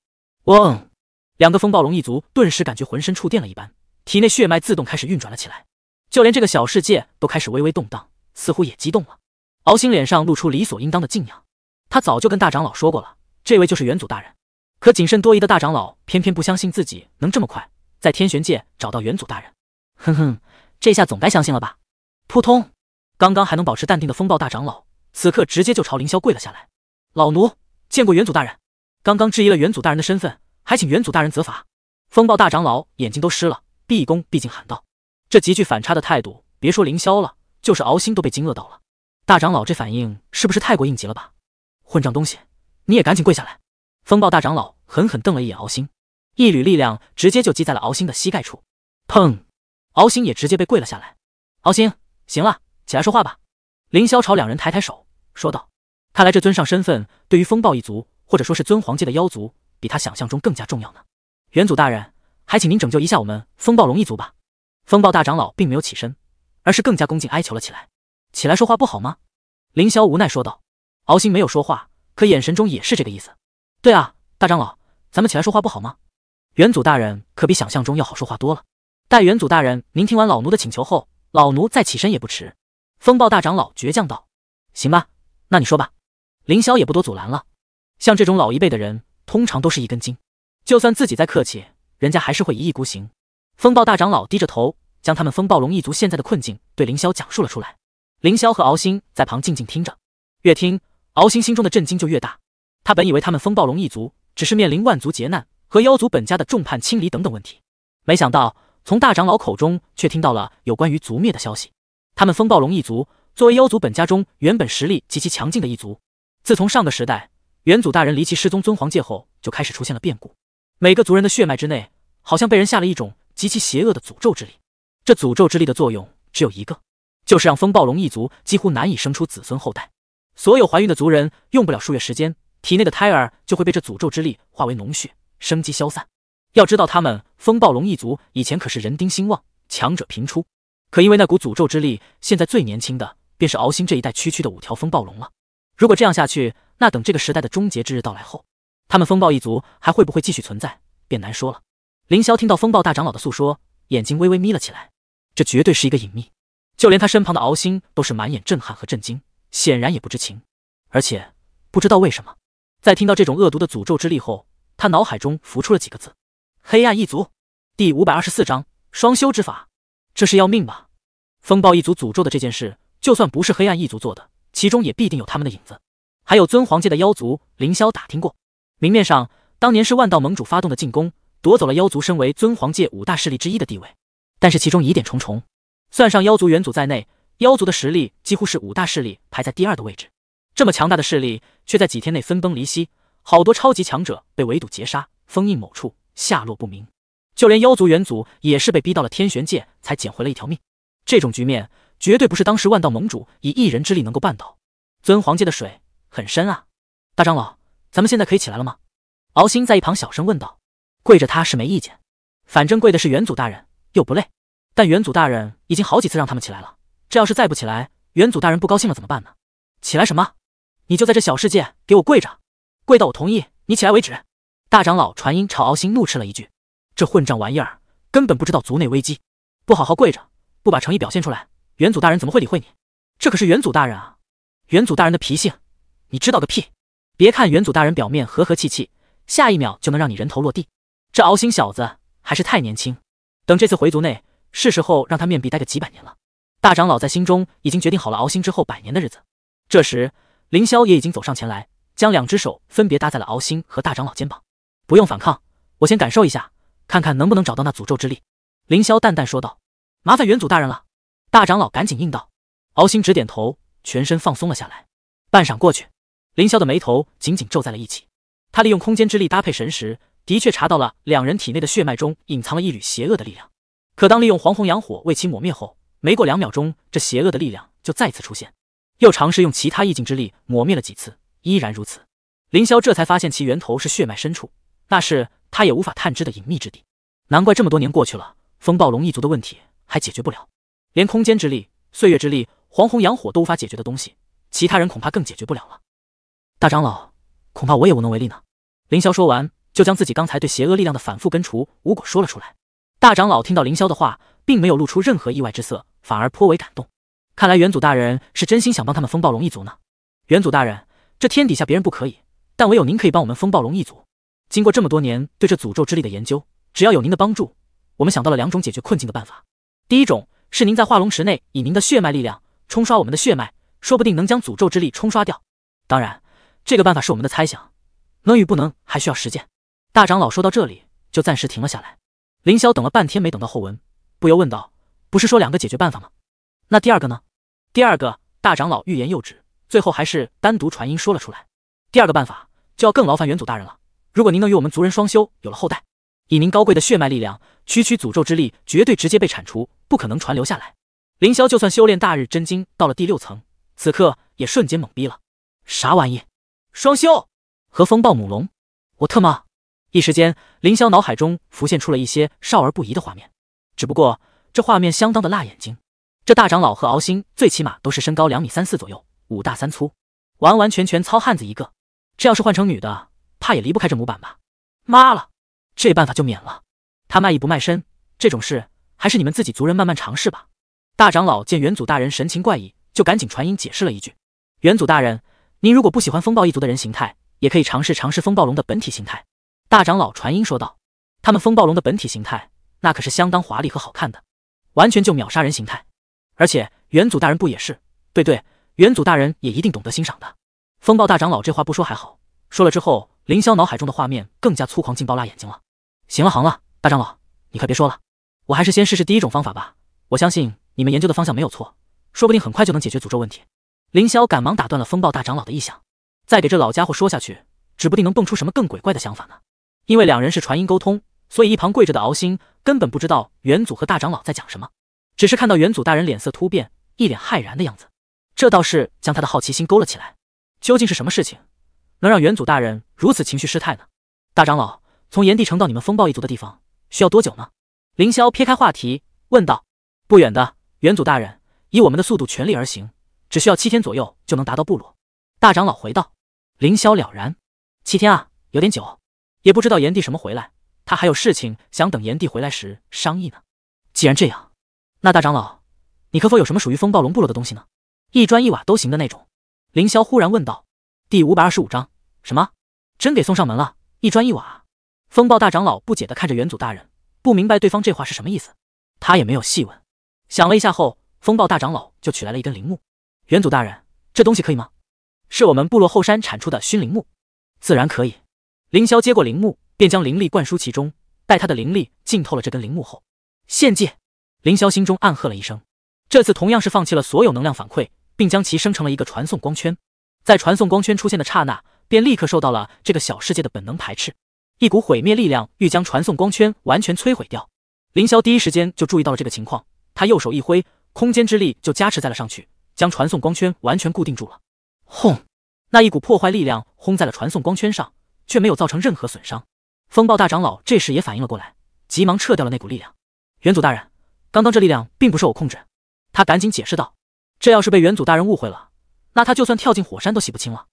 哦，两个风暴龙一族顿时感觉浑身触电了一般，体内血脉自动开始运转了起来，就连这个小世界都开始微微动荡，似乎也激动了。敖星脸上露出理所应当的敬仰，他早就跟大长老说过了，这位就是元祖大人。可谨慎多疑的大长老偏偏不相信自己能这么快在天玄界找到元祖大人。哼哼，这下总该相信了吧？扑 通，刚刚还能保持淡定的风暴大长老，此刻直接就朝凌霄跪了下来，老奴见过元祖大人。刚刚质疑了元祖大人的身份，还请元祖大人责罚。风暴大长老眼睛都湿了，毕恭毕敬喊道：“这极具反差的态度，别说凌霄了，就是敖星都被惊愕到了。大长老这反应是不是太过应急了吧？混账东西，你也赶紧跪下来！”风暴大长老狠狠瞪了一眼敖星，一缕力量直接就击在了敖星的膝盖处，砰！敖星也直接被跪了下来。敖星，行了，起来说话吧。凌霄朝两人抬抬手，说道：“看来这尊上身份对于风暴一族……”或者说是尊皇界的妖族比他想象中更加重要呢，元祖大人，还请您拯救一下我们风暴龙一族吧。风暴大长老并没有起身，而是更加恭敬哀求了起来。起来说话不好吗？凌霄无奈说道。敖兴没有说话，可眼神中也是这个意思。对啊，大长老，咱们起来说话不好吗？元祖大人可比想象中要好说话多了。待元祖大人您听完老奴的请求后，老奴再起身也不迟。风暴大长老倔强道。行吧，那你说吧。凌霄也不多阻拦了。像这种老一辈的人，通常都是一根筋，就算自己再客气，人家还是会一意孤行。风暴大长老低着头，将他们风暴龙一族现在的困境对凌霄讲述了出来。凌霄和敖兴在旁静静听着，越听敖兴心中的震惊就越大。他本以为他们风暴龙一族只是面临万族劫难和妖族本家的众叛亲离等等问题，没想到从大长老口中却听到了有关于族灭的消息。他们风暴龙一族作为妖族本家中原本实力极其强劲的一族，自从上个时代。元祖大人离奇失踪，尊皇界后就开始出现了变故。每个族人的血脉之内，好像被人下了一种极其邪恶的诅咒之力。这诅咒之力的作用只有一个，就是让风暴龙一族几乎难以生出子孙后代。所有怀孕的族人，用不了数月时间，体内的胎儿就会被这诅咒之力化为脓血，生机消散。要知道，他们风暴龙一族以前可是人丁兴旺，强者频出。可因为那股诅咒之力，现在最年轻的便是敖星这一代区区的五条风暴龙了。如果这样下去，那等这个时代的终结之日到来后，他们风暴一族还会不会继续存在，便难说了。凌霄听到风暴大长老的诉说，眼睛微微眯了起来。这绝对是一个隐秘，就连他身旁的敖兴都是满眼震撼和震惊，显然也不知情。而且不知道为什么，在听到这种恶毒的诅咒之力后，他脑海中浮出了几个字：黑暗一族。第五百二十四章双修之法，这是要命吧？风暴一族诅咒的这件事，就算不是黑暗一族做的，其中也必定有他们的影子。还有尊皇界的妖族，凌霄打听过，明面上当年是万道盟主发动的进攻，夺走了妖族身为尊皇界五大势力之一的地位。但是其中疑点重重，算上妖族元祖在内，妖族的实力几乎是五大势力排在第二的位置。这么强大的势力，却在几天内分崩离析，好多超级强者被围堵截杀，封印某处，下落不明。就连妖族元祖也是被逼到了天玄界，才捡回了一条命。这种局面，绝对不是当时万道盟主以一人之力能够办到。尊皇界的水。很深啊，大长老，咱们现在可以起来了吗？敖星在一旁小声问道。跪着他是没意见，反正跪的是元祖大人，又不累。但元祖大人已经好几次让他们起来了，这要是再不起来，元祖大人不高兴了怎么办呢？起来什么？你就在这小世界给我跪着，跪到我同意你起来为止。大长老传音朝敖星怒斥了一句：“这混账玩意儿，根本不知道族内危机，不好好跪着，不把诚意表现出来，元祖大人怎么会理会你？这可是元祖大人啊，元祖大人的脾性。”你知道个屁！别看元祖大人表面和和气气，下一秒就能让你人头落地。这敖星小子还是太年轻，等这次回族内，是时候让他面壁待个几百年了。大长老在心中已经决定好了敖星之后百年的日子。这时，凌霄也已经走上前来，将两只手分别搭在了敖星和大长老肩膀。不用反抗，我先感受一下，看看能不能找到那诅咒之力。凌霄淡淡说道：“麻烦元祖大人了。”大长老赶紧应道。敖星直点头，全身放松了下来。半晌过去。凌霄的眉头紧紧皱在了一起，他利用空间之力搭配神识，的确查到了两人体内的血脉中隐藏了一缕邪恶的力量。可当利用黄红阳火为其抹灭后，没过两秒钟，这邪恶的力量就再次出现，又尝试用其他意境之力抹灭了几次，依然如此。凌霄这才发现其源头是血脉深处，那是他也无法探知的隐秘之地。难怪这么多年过去了，风暴龙一族的问题还解决不了，连空间之力、岁月之力、黄红阳火都无法解决的东西，其他人恐怕更解决不了了。大长老，恐怕我也无能为力呢。凌霄说完，就将自己刚才对邪恶力量的反复根除无果说了出来。大长老听到凌霄的话，并没有露出任何意外之色，反而颇为感动。看来元祖大人是真心想帮他们风暴龙一族呢。元祖大人，这天底下别人不可以，但唯有您可以帮我们风暴龙一族。经过这么多年对这诅咒之力的研究，只要有您的帮助，我们想到了两种解决困境的办法。第一种是您在化龙池内以您的血脉力量冲刷我们的血脉，说不定能将诅咒之力冲刷掉。当然。这个办法是我们的猜想，能与不能还需要实践。大长老说到这里就暂时停了下来。凌霄等了半天没等到后文，不由问道：“不是说两个解决办法吗？那第二个呢？”第二个大长老欲言又止，最后还是单独传音说了出来：“第二个办法就要更劳烦元祖大人了。如果您能与我们族人双修，有了后代，以您高贵的血脉力量，区区诅咒之力绝对直接被铲除，不可能传留下来。”凌霄就算修炼大日真经到了第六层，此刻也瞬间懵逼了，啥玩意？双修和风暴母龙，我特么！一时间，凌霄脑海中浮现出了一些少儿不宜的画面，只不过这画面相当的辣眼睛。这大长老和敖星最起码都是身高两米三四左右，五大三粗，完完全全糙汉子一个。这要是换成女的，怕也离不开这模板吧？妈了，这办法就免了。他卖艺不卖身，这种事还是你们自己族人慢慢尝试吧。大长老见元祖大人神情怪异，就赶紧传音解释了一句：“元祖大人。”您如果不喜欢风暴一族的人形态，也可以尝试尝试风暴龙的本体形态。大长老传音说道：“他们风暴龙的本体形态，那可是相当华丽和好看的，完全就秒杀人形态。而且元祖大人不也是？对对，元祖大人也一定懂得欣赏的。”风暴大长老这话不说还好，说了之后，凌霄脑海中的画面更加粗狂劲爆，辣眼睛了。行了行了，大长老，你快别说了，我还是先试试第一种方法吧。我相信你们研究的方向没有错，说不定很快就能解决诅咒问题。凌霄赶忙打断了风暴大长老的臆想，再给这老家伙说下去，指不定能蹦出什么更鬼怪的想法呢。因为两人是传音沟通，所以一旁跪着的敖星根本不知道元祖和大长老在讲什么，只是看到元祖大人脸色突变，一脸骇然的样子，这倒是将他的好奇心勾了起来。究竟是什么事情，能让元祖大人如此情绪失态呢？大长老，从炎帝城到你们风暴一族的地方，需要多久呢？凌霄撇开话题问道。不远的，元祖大人，以我们的速度全力而行。只需要七天左右就能达到部落。大长老回道：“凌霄了然，七天啊，有点久，也不知道炎帝什么回来，他还有事情想等炎帝回来时商议呢。既然这样，那大长老，你可否有什么属于风暴龙部落的东西呢？一砖一瓦都行的那种。”凌霄忽然问道。第五百二十五章，什么？真给送上门了？一砖一瓦？风暴大长老不解的看着元祖大人，不明白对方这话是什么意思。他也没有细问，想了一下后，风暴大长老就取来了一根灵木。元祖大人，这东西可以吗？是我们部落后山产出的熏灵木，自然可以。凌霄接过灵木，便将灵力灌输其中。待他的灵力浸透了这根灵木后，献祭。凌霄心中暗喝了一声：“这次同样是放弃了所有能量反馈，并将其生成了一个传送光圈。在传送光圈出现的刹那，便立刻受到了这个小世界的本能排斥，一股毁灭力量欲将传送光圈完全摧毁掉。”凌霄第一时间就注意到了这个情况，他右手一挥，空间之力就加持在了上去。将传送光圈完全固定住了，轰！那一股破坏力量轰在了传送光圈上，却没有造成任何损伤。风暴大长老这时也反应了过来，急忙撤掉了那股力量。元祖大人，刚刚这力量并不受我控制。”他赶紧解释道，“这要是被元祖大人误会了，那他就算跳进火山都洗不清了。”“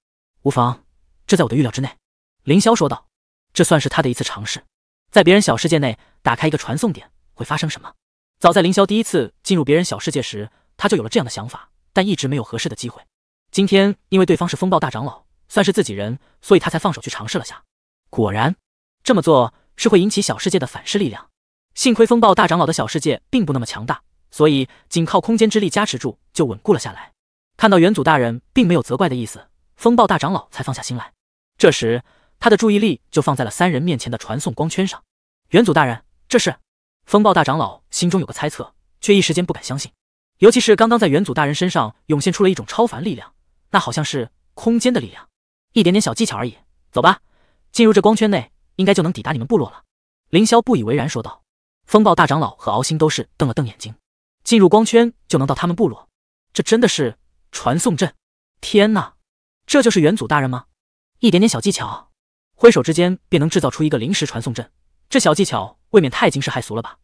无妨，这在我的预料之内。”凌霄说道，“这算是他的一次尝试，在别人小世界内打开一个传送点会发生什么？早在凌霄第一次进入别人小世界时，他就有了这样的想法。”但一直没有合适的机会。今天因为对方是风暴大长老，算是自己人，所以他才放手去尝试了下。果然，这么做是会引起小世界的反噬力量。幸亏风暴大长老的小世界并不那么强大，所以仅靠空间之力加持住就稳固了下来。看到元祖大人并没有责怪的意思，风暴大长老才放下心来。这时，他的注意力就放在了三人面前的传送光圈上。元祖大人，这是？风暴大长老心中有个猜测，却一时间不敢相信。尤其是刚刚在元祖大人身上涌现出了一种超凡力量，那好像是空间的力量，一点点小技巧而已。走吧，进入这光圈内，应该就能抵达你们部落了。凌霄不以为然说道。风暴大长老和敖星都是瞪了瞪眼睛，进入光圈就能到他们部落，这真的是传送阵？天哪，这就是元祖大人吗？一点点小技巧，挥手之间便能制造出一个临时传送阵，这小技巧未免太惊世骇俗了吧？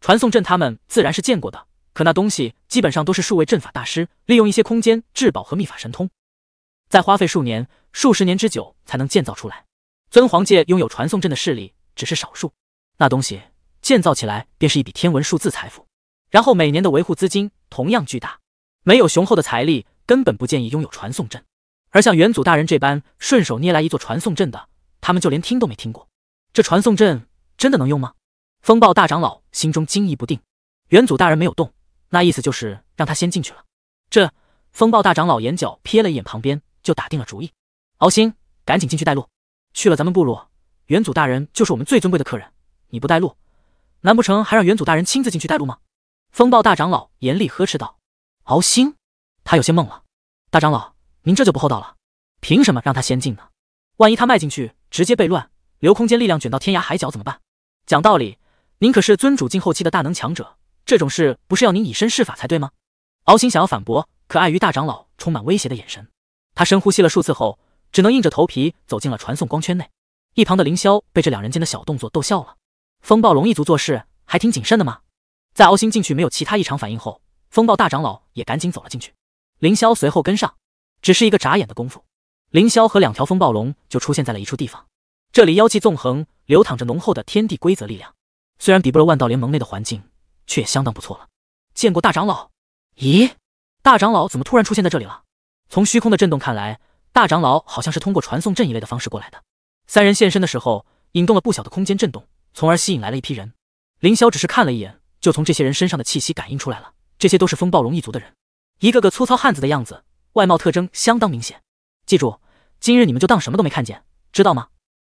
传送阵他们自然是见过的。可那东西基本上都是数位阵法大师利用一些空间至宝和秘法神通，再花费数年、数十年之久才能建造出来。尊皇界拥有传送阵的势力只是少数，那东西建造起来便是一笔天文数字财富，然后每年的维护资金同样巨大，没有雄厚的财力，根本不建议拥有传送阵。而像元祖大人这般顺手捏来一座传送阵的，他们就连听都没听过。这传送阵真的能用吗？风暴大长老心中惊疑不定。元祖大人没有动。那意思就是让他先进去了。这风暴大长老眼角瞥了一眼旁边，就打定了主意。敖星，赶紧进去带路。去了咱们部落，元祖大人就是我们最尊贵的客人。你不带路，难不成还让元祖大人亲自进去带路吗？风暴大长老严厉呵斥道。敖星，他有些懵了。大长老，您这就不厚道了。凭什么让他先进呢？万一他迈进去，直接被乱留空间力量卷到天涯海角怎么办？讲道理，您可是尊主境后期的大能强者。这种事不是要您以身试法才对吗？敖星想要反驳，可碍于大长老充满威胁的眼神，他深呼吸了数次后，只能硬着头皮走进了传送光圈内。一旁的凌霄被这两人间的小动作逗笑了。风暴龙一族做事还挺谨慎的嘛。在敖星进去没有其他异常反应后，风暴大长老也赶紧走了进去。凌霄随后跟上，只是一个眨眼的功夫，凌霄和两条风暴龙就出现在了一处地方。这里妖气纵横，流淌着浓厚的天地规则力量，虽然比不了万道联盟内的环境。却也相当不错了。见过大长老。咦，大长老怎么突然出现在这里了？从虚空的震动看来，大长老好像是通过传送阵一类的方式过来的。三人现身的时候，引动了不小的空间震动，从而吸引来了一批人。凌霄只是看了一眼，就从这些人身上的气息感应出来了，这些都是风暴龙一族的人，一个个粗糙汉子的样子，外貌特征相当明显。记住，今日你们就当什么都没看见，知道吗？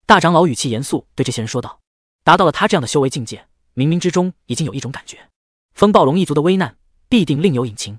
大长老语气严肃对这些人说道。达到了他这样的修为境界。冥冥之中已经有一种感觉，风暴龙一族的危难必定另有隐情，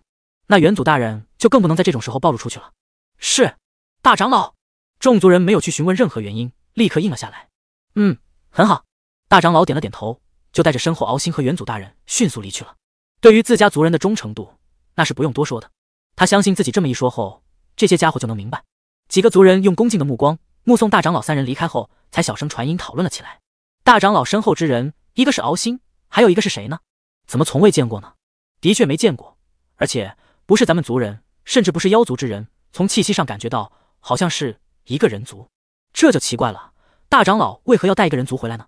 那元祖大人就更不能在这种时候暴露出去了。是，大长老。众族人没有去询问任何原因，立刻应了下来。嗯，很好。大长老点了点头，就带着身后敖星和元祖大人迅速离去了。对于自家族人的忠诚度，那是不用多说的。他相信自己这么一说后，这些家伙就能明白。几个族人用恭敬的目光目送大长老三人离开后，才小声传音讨论了起来。大长老身后之人。一个是敖星，还有一个是谁呢？怎么从未见过呢？的确没见过，而且不是咱们族人，甚至不是妖族之人。从气息上感觉到，好像是一个人族，这就奇怪了。大长老为何要带一个人族回来呢？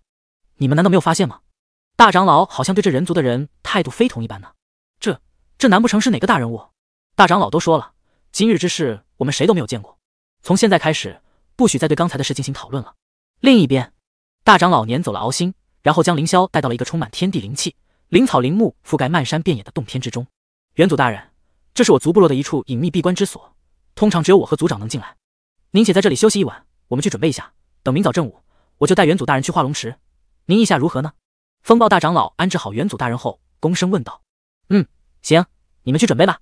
你们难道没有发现吗？大长老好像对这人族的人态度非同一般呢。这这难不成是哪个大人物？大长老都说了，今日之事我们谁都没有见过。从现在开始，不许再对刚才的事进行讨论了。另一边，大长老撵走了敖星。然后将凌霄带到了一个充满天地灵气、灵草灵木覆盖漫山遍野的洞天之中。元祖大人，这是我族部落的一处隐秘闭关之所，通常只有我和族长能进来。您且在这里休息一晚，我们去准备一下，等明早正午，我就带元祖大人去化龙池。您意下如何呢？风暴大长老安置好元祖大人后，躬身问道：“嗯，行，你们去准备吧。”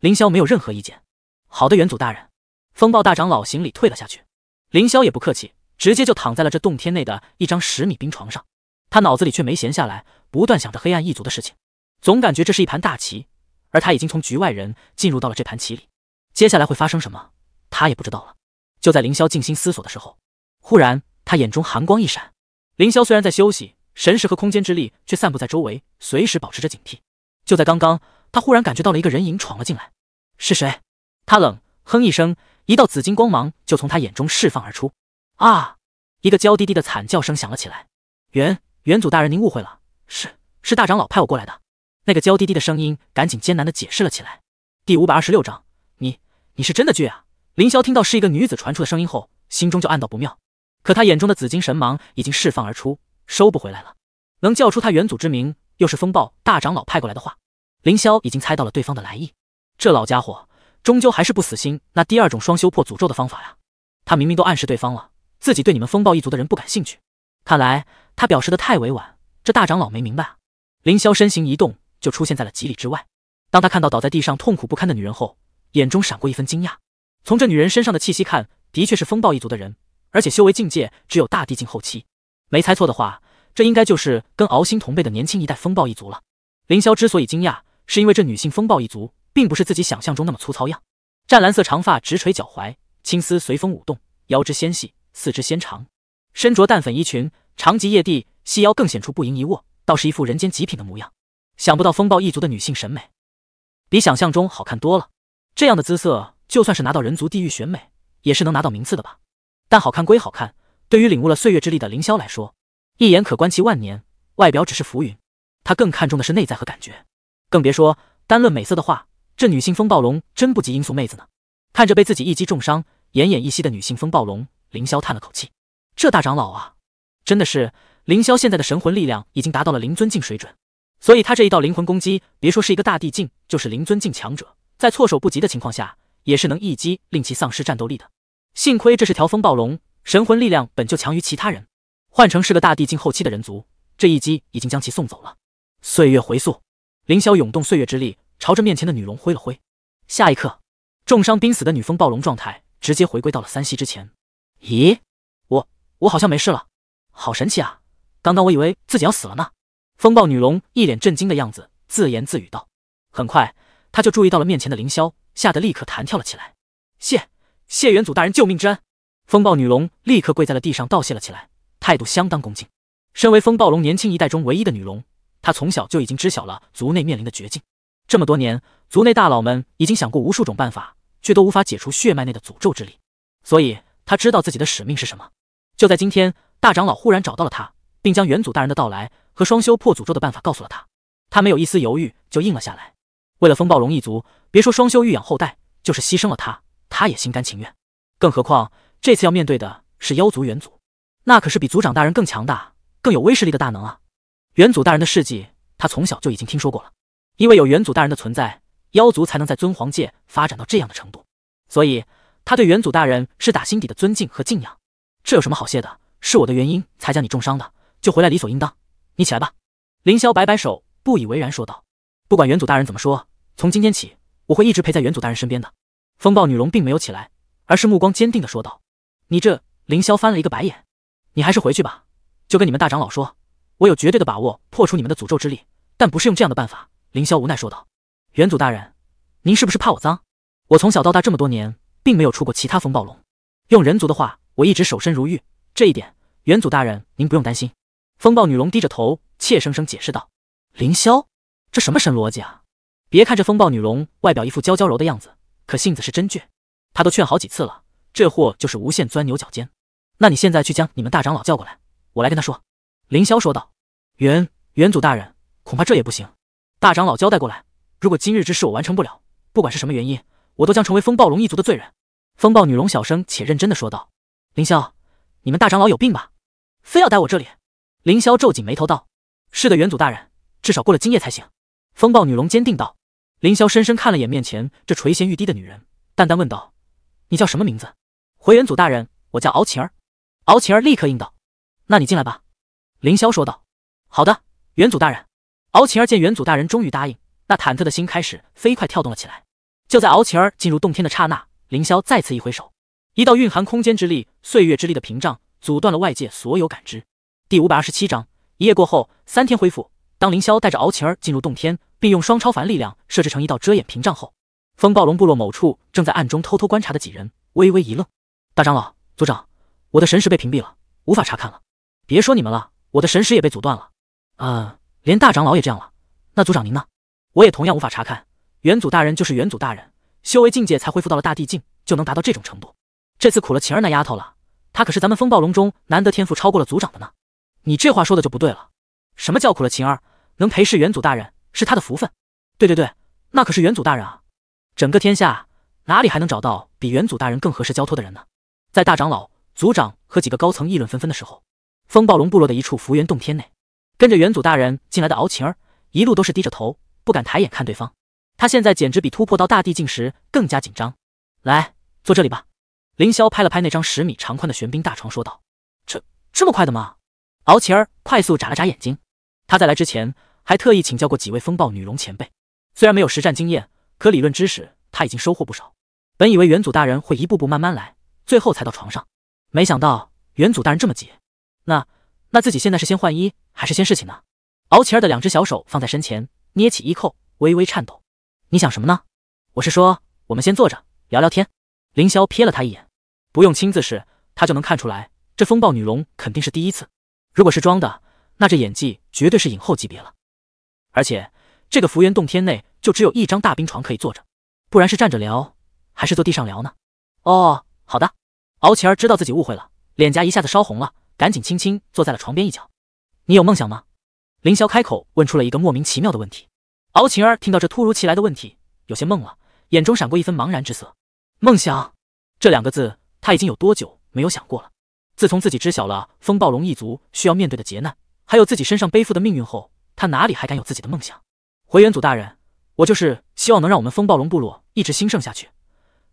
凌霄没有任何意见。好的，元祖大人。风暴大长老行礼退了下去。凌霄也不客气，直接就躺在了这洞天内的一张十米冰床上。他脑子里却没闲下来，不断想着黑暗一族的事情，总感觉这是一盘大棋，而他已经从局外人进入到了这盘棋里。接下来会发生什么，他也不知道了。就在凌霄静心思索的时候，忽然他眼中寒光一闪。凌霄虽然在休息，神识和空间之力却散布在周围，随时保持着警惕。就在刚刚，他忽然感觉到了一个人影闯了进来。是谁？他冷哼一声，一道紫金光芒就从他眼中释放而出。啊！一个娇滴滴的惨叫声响了起来。元。元祖大人，您误会了，是是大长老派我过来的。那个娇滴滴的声音赶紧艰难地解释了起来。第五百二十六章，你你是真的倔啊！凌霄听到是一个女子传出的声音后，心中就暗道不妙。可他眼中的紫金神芒已经释放而出，收不回来了。能叫出他元祖之名，又是风暴大长老派过来的话，凌霄已经猜到了对方的来意。这老家伙终究还是不死心，那第二种双修破诅咒的方法呀！他明明都暗示对方了，自己对你们风暴一族的人不感兴趣，看来。他表示的太委婉，这大长老没明白。啊。凌霄身形一动，就出现在了几里之外。当他看到倒在地上痛苦不堪的女人后，眼中闪过一分惊讶。从这女人身上的气息看，的确是风暴一族的人，而且修为境界只有大帝境后期。没猜错的话，这应该就是跟敖星同辈的年轻一代风暴一族了。凌霄之所以惊讶，是因为这女性风暴一族，并不是自己想象中那么粗糙样。湛蓝色长发直垂脚踝，青丝随风舞动，腰肢纤细，四肢纤长，身着淡粉衣裙。长及夜帝细腰更显出不盈一握，倒是一副人间极品的模样。想不到风暴一族的女性审美，比想象中好看多了。这样的姿色，就算是拿到人族地狱选美，也是能拿到名次的吧？但好看归好看，对于领悟了岁月之力的凌霄来说，一眼可观其万年，外表只是浮云。他更看重的是内在和感觉。更别说单论美色的话，这女性风暴龙真不及罂粟妹子呢。看着被自己一击重伤、奄奄一息的女性风暴龙，凌霄叹了口气：这大长老啊！真的是凌霄现在的神魂力量已经达到了灵尊境水准，所以他这一道灵魂攻击，别说是一个大帝境，就是灵尊境强者，在措手不及的情况下，也是能一击令其丧失战斗力的。幸亏这是条风暴龙，神魂力量本就强于其他人，换成是个大帝境后期的人族，这一击已经将其送走了。岁月回溯，凌霄涌动岁月之力，朝着面前的女龙挥了挥。下一刻，重伤濒死的女风暴龙状态直接回归到了三息之前。咦，我我好像没事了。好神奇啊！刚刚我以为自己要死了呢。风暴女龙一脸震惊的样子，自言自语道。很快，她就注意到了面前的凌霄，吓得立刻弹跳了起来。谢，谢元祖大人救命之恩！风暴女龙立刻跪在了地上，道谢了起来，态度相当恭敬。身为风暴龙年轻一代中唯一的女龙，她从小就已经知晓了族内面临的绝境。这么多年，族内大佬们已经想过无数种办法，却都无法解除血脉内的诅咒之力。所以，她知道自己的使命是什么。就在今天。大长老忽然找到了他，并将元祖大人的到来和双修破诅咒的办法告诉了他。他没有一丝犹豫就应了下来。为了风暴龙一族，别说双修育养后代，就是牺牲了他，他也心甘情愿。更何况这次要面对的是妖族元祖，那可是比族长大人更强大、更有威势力的大能啊！元祖大人的事迹，他从小就已经听说过了。因为有元祖大人的存在，妖族才能在尊皇界发展到这样的程度。所以他对元祖大人是打心底的尊敬和敬仰。这有什么好谢的？是我的原因才将你重伤的，就回来理所应当。你起来吧。凌霄摆摆手，不以为然说道：“不管元祖大人怎么说，从今天起，我会一直陪在元祖大人身边的。”风暴女龙并没有起来，而是目光坚定地说道：“你这……”凌霄翻了一个白眼：“你还是回去吧，就跟你们大长老说，我有绝对的把握破除你们的诅咒之力，但不是用这样的办法。”凌霄无奈说道：“元祖大人，您是不是怕我脏？我从小到大这么多年，并没有出过其他风暴龙。用人族的话，我一直守身如玉。”这一点，元祖大人，您不用担心。风暴女龙低着头，怯生生解释道：“凌霄，这什么神逻辑啊！别看这风暴女龙外表一副娇娇柔的样子，可性子是真倔。他都劝好几次了，这货就是无限钻牛角尖。那你现在去将你们大长老叫过来，我来跟他说。”凌霄说道：“元元祖大人，恐怕这也不行。大长老交代过来，如果今日之事我完成不了，不管是什么原因，我都将成为风暴龙一族的罪人。”风暴女龙小声且认真的说道：“凌霄。”你们大长老有病吧？非要待我这里？凌霄皱紧眉头道：“是的，元祖大人，至少过了今夜才行。”风暴女龙坚定道。凌霄深深看了眼面前这垂涎欲滴的女人，淡淡问道：“你叫什么名字？”“回元祖大人，我叫敖晴儿。”敖晴儿立刻应道。“那你进来吧。”凌霄说道。“好的，元祖大人。”敖晴儿见元祖大人终于答应，那忐忑的心开始飞快跳动了起来。就在敖晴儿进入洞天的刹那，凌霄再次一挥手。一道蕴含空间之力、岁月之力的屏障，阻断了外界所有感知。第五百二十七章，一夜过后，三天恢复。当凌霄带着敖晴儿进入洞天，并用双超凡力量设置成一道遮掩屏障后，风暴龙部落某处正在暗中偷偷观察的几人微微一愣。大长老、族长，我的神识被屏蔽了，无法查看了。别说你们了，我的神识也被阻断了。啊，连大长老也这样了，那族长您呢？我也同样无法查看。元祖大人就是元祖大人，修为境界才恢复到了大地境，就能达到这种程度。这次苦了晴儿那丫头了，她可是咱们风暴龙中难得天赋超过了族长的呢。你这话说的就不对了，什么叫苦了晴儿？能陪侍元祖大人是她的福分。对对对，那可是元祖大人啊！整个天下哪里还能找到比元祖大人更合适交托的人呢？在大长老、族长和几个高层议论纷纷的时候，风暴龙部落的一处浮源洞天内，跟着元祖大人进来的敖晴儿，一路都是低着头，不敢抬眼看对方。她现在简直比突破到大地境时更加紧张。来，坐这里吧。凌霄拍了拍那张十米长宽的玄冰大床，说道：“这这么快的吗？”敖琪儿快速眨了眨眼睛。他在来之前还特意请教过几位风暴女龙前辈，虽然没有实战经验，可理论知识他已经收获不少。本以为元祖大人会一步步慢慢来，最后才到床上，没想到元祖大人这么急。那那自己现在是先换衣还是先侍寝呢？敖琪儿的两只小手放在身前，捏起衣扣，微微颤抖。你想什么呢？我是说，我们先坐着聊聊天。凌霄瞥了他一眼。不用亲自试，他就能看出来，这风暴女龙肯定是第一次。如果是装的，那这演技绝对是影后级别了。而且这个福缘洞天内就只有一张大冰床可以坐着，不然是站着聊，还是坐地上聊呢？哦，好的。敖晴儿知道自己误会了，脸颊一下子烧红了，赶紧轻轻坐在了床边一角。你有梦想吗？凌霄开口问出了一个莫名其妙的问题。敖晴儿听到这突如其来的问题，有些懵了，眼中闪过一分茫然之色。梦想这两个字。他已经有多久没有想过了？自从自己知晓了风暴龙一族需要面对的劫难，还有自己身上背负的命运后，他哪里还敢有自己的梦想？回元祖大人，我就是希望能让我们风暴龙部落一直兴盛下去，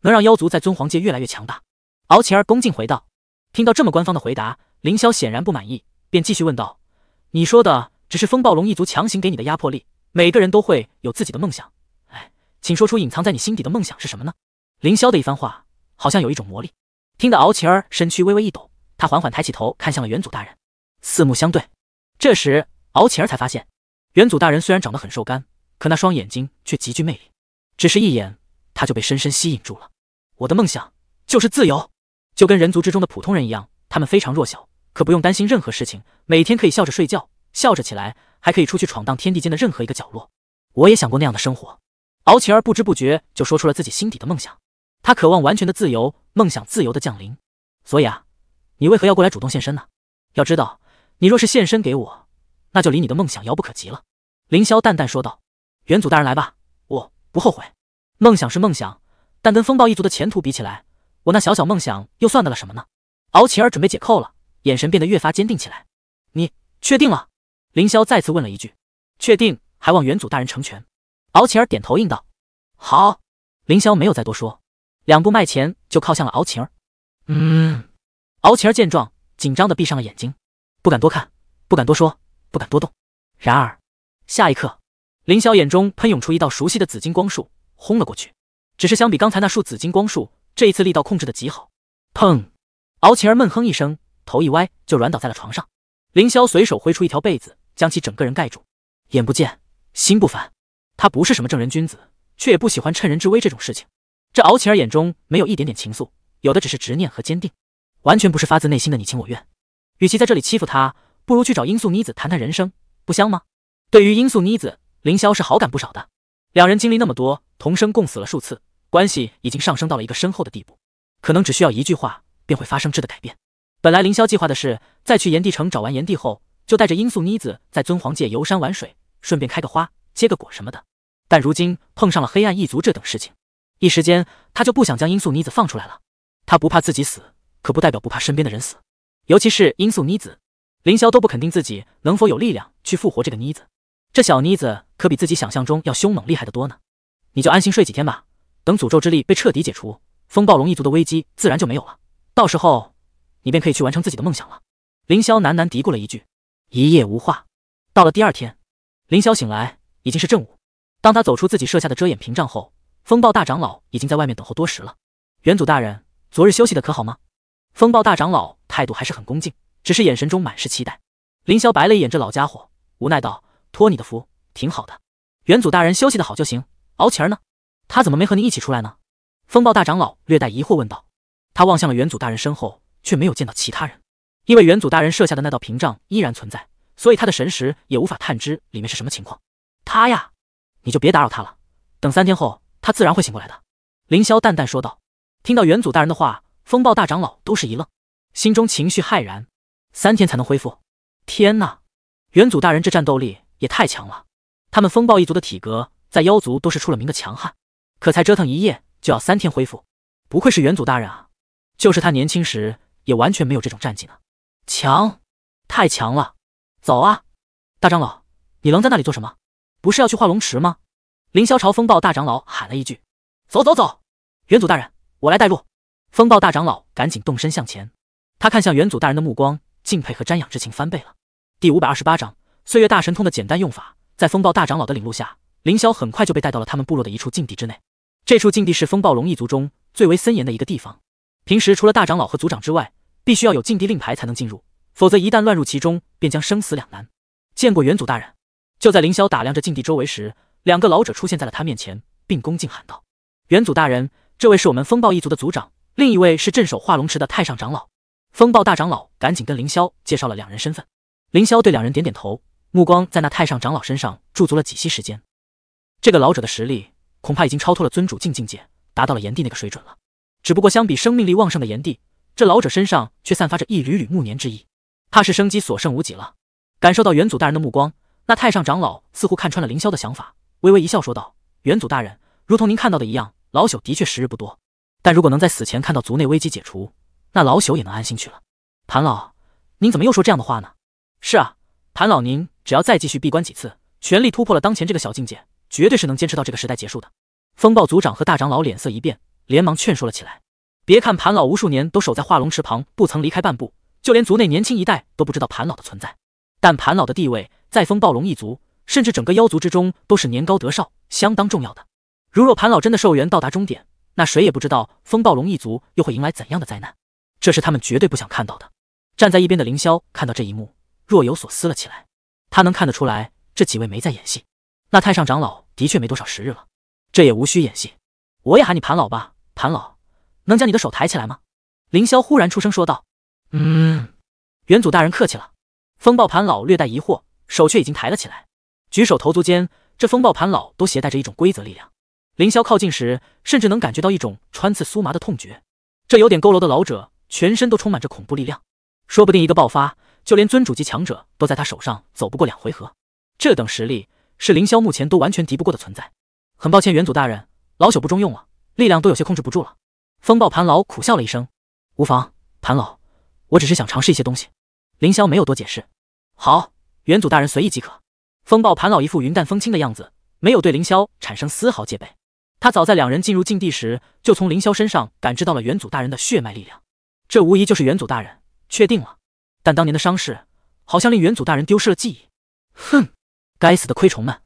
能让妖族在尊皇界越来越强大。敖晴儿恭敬回道。听到这么官方的回答，凌霄显然不满意，便继续问道：“你说的只是风暴龙一族强行给你的压迫力，每个人都会有自己的梦想。哎，请说出隐藏在你心底的梦想是什么呢？”凌霄的一番话好像有一种魔力。听得敖晴儿身躯微微一抖，他缓缓抬起头看向了元祖大人，四目相对。这时，敖晴儿才发现，元祖大人虽然长得很瘦干，可那双眼睛却极具魅力，只是一眼，他就被深深吸引住了。我的梦想就是自由，就跟人族之中的普通人一样，他们非常弱小，可不用担心任何事情，每天可以笑着睡觉，笑着起来，还可以出去闯荡天地间的任何一个角落。我也想过那样的生活。敖晴儿不知不觉就说出了自己心底的梦想，他渴望完全的自由。梦想自由的降临，所以啊，你为何要过来主动现身呢？要知道，你若是现身给我，那就离你的梦想遥不可及了。凌霄淡淡说道：“元祖大人来吧，我不后悔。梦想是梦想，但跟风暴一族的前途比起来，我那小小梦想又算得了什么呢？”敖晴儿准备解扣了，眼神变得越发坚定起来。你确定了？凌霄再次问了一句。确定，还望元祖大人成全。敖晴儿点头应道：“好。”凌霄没有再多说。两步迈前，就靠向了敖晴儿。嗯，敖晴儿见状，紧张的闭上了眼睛，不敢多看，不敢多说，不敢多动。然而，下一刻，凌霄眼中喷涌出一道熟悉的紫金光束，轰了过去。只是相比刚才那束紫金光束，这一次力道控制的极好。砰！敖晴儿闷哼一声，头一歪，就软倒在了床上。凌霄随手挥出一条被子，将其整个人盖住。眼不见心不烦，他不是什么正人君子，却也不喜欢趁人之危这种事情。这敖乞儿眼中没有一点点情愫，有的只是执念和坚定，完全不是发自内心的你情我愿。与其在这里欺负他，不如去找罂粟妮子谈谈人生，不香吗？对于罂粟妮子，凌霄是好感不少的。两人经历那么多，同生共死了数次，关系已经上升到了一个深厚的地步，可能只需要一句话，便会发生质的改变。本来凌霄计划的是，在去炎帝城找完炎帝后，就带着罂粟妮子在尊皇界游山玩水，顺便开个花、结个果什么的。但如今碰上了黑暗一族这等事情。一时间，他就不想将罂粟妮子放出来了。他不怕自己死，可不代表不怕身边的人死，尤其是罂粟妮子。凌霄都不肯定自己能否有力量去复活这个妮子。这小妮子可比自己想象中要凶猛厉害的多呢。你就安心睡几天吧，等诅咒之力被彻底解除，风暴龙一族的危机自然就没有了。到时候，你便可以去完成自己的梦想了。凌霄喃喃嘀咕了一句。一夜无话，到了第二天，凌霄醒来已经是正午。当他走出自己设下的遮掩屏障后，风暴大长老已经在外面等候多时了。元祖大人，昨日休息的可好吗？风暴大长老态度还是很恭敬，只是眼神中满是期待。凌霄白了一眼这老家伙，无奈道：“托你的福，挺好的。元祖大人休息的好就行。敖晴儿呢？他怎么没和你一起出来呢？”风暴大长老略带疑惑问道。他望向了元祖大人身后，却没有见到其他人，因为元祖大人设下的那道屏障依然存在，所以他的神识也无法探知里面是什么情况。他呀，你就别打扰他了，等三天后。他自然会醒过来的，凌霄淡淡说道。听到元祖大人的话，风暴大长老都是一愣，心中情绪骇然。三天才能恢复？天呐！元祖大人这战斗力也太强了。他们风暴一族的体格在妖族都是出了名的强悍，可才折腾一夜就要三天恢复，不愧是元祖大人啊！就是他年轻时也完全没有这种战绩呢。强，太强了！走啊，大长老，你愣在那里做什么？不是要去化龙池吗？凌霄朝风暴大长老喊了一句：“走走走，元祖大人，我来带路。”风暴大长老赶紧动身向前。他看向元祖大人的目光，敬佩和瞻仰之情翻倍了。第五百二十八章岁月大神通的简单用法。在风暴大长老的领路下，凌霄很快就被带到了他们部落的一处禁地之内。这处禁地是风暴龙一族中最为森严的一个地方。平时除了大长老和族长之外，必须要有禁地令牌才能进入，否则一旦乱入其中，便将生死两难。见过元祖大人。就在凌霄打量着禁地周围时，两个老者出现在了他面前，并恭敬喊道：“元祖大人，这位是我们风暴一族的族长，另一位是镇守化龙池的太上长老。”风暴大长老赶紧跟凌霄介绍了两人身份。凌霄对两人点点头，目光在那太上长老身上驻足了几息时间。这个老者的实力恐怕已经超脱了尊主境境界，达到了炎帝那个水准了。只不过相比生命力旺盛的炎帝，这老者身上却散发着一缕缕暮年之意，怕是生机所剩无几了。感受到元祖大人的目光，那太上长老似乎看穿了凌霄的想法。微微一笑，说道：“元祖大人，如同您看到的一样，老朽的确时日不多。但如果能在死前看到族内危机解除，那老朽也能安心去了。”盘老，您怎么又说这样的话呢？是啊，盘老，您只要再继续闭关几次，全力突破了当前这个小境界，绝对是能坚持到这个时代结束的。风暴族长和大长老脸色一变，连忙劝说了起来。别看盘老无数年都守在化龙池旁，不曾离开半步，就连族内年轻一代都不知道盘老的存在。但盘老的地位，在风暴龙一族。甚至整个妖族之中都是年高德少，相当重要的。如若盘老真的寿元到达终点，那谁也不知道风暴龙一族又会迎来怎样的灾难，这是他们绝对不想看到的。站在一边的凌霄看到这一幕，若有所思了起来。他能看得出来，这几位没在演戏。那太上长老的确没多少时日了，这也无需演戏。我也喊你盘老吧，盘老，能将你的手抬起来吗？凌霄忽然出声说道。嗯，元祖大人客气了。风暴盘老略带疑惑，手却已经抬了起来。举手投足间，这风暴盘老都携带着一种规则力量。凌霄靠近时，甚至能感觉到一种穿刺酥麻的痛觉。这有点佝偻的老者，全身都充满着恐怖力量，说不定一个爆发，就连尊主级强者都在他手上走不过两回合。这等实力，是凌霄目前都完全敌不过的存在。很抱歉，元祖大人，老朽不中用了，力量都有些控制不住了。风暴盘老苦笑了一声，无妨，盘老，我只是想尝试一些东西。凌霄没有多解释。好，元祖大人随意即可。风暴盘老一副云淡风轻的样子，没有对凌霄产生丝毫戒备。他早在两人进入禁地时，就从凌霄身上感知到了元祖大人的血脉力量，这无疑就是元祖大人。确定了，但当年的伤势好像令元祖大人丢失了记忆。哼，该死的昆虫们！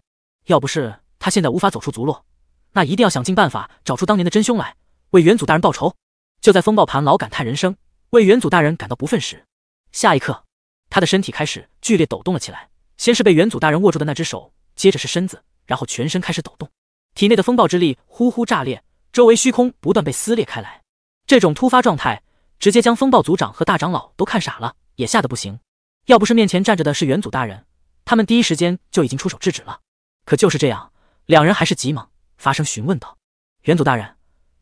要不是他现在无法走出族落，那一定要想尽办法找出当年的真凶来，为元祖大人报仇。就在风暴盘老感叹人生，为元祖大人感到不忿时，下一刻，他的身体开始剧烈抖动了起来。先是被元祖大人握住的那只手，接着是身子，然后全身开始抖动，体内的风暴之力呼呼炸裂，周围虚空不断被撕裂开来。这种突发状态，直接将风暴族长和大长老都看傻了，也吓得不行。要不是面前站着的是元祖大人，他们第一时间就已经出手制止了。可就是这样，两人还是急忙发声询问道：“元祖大人，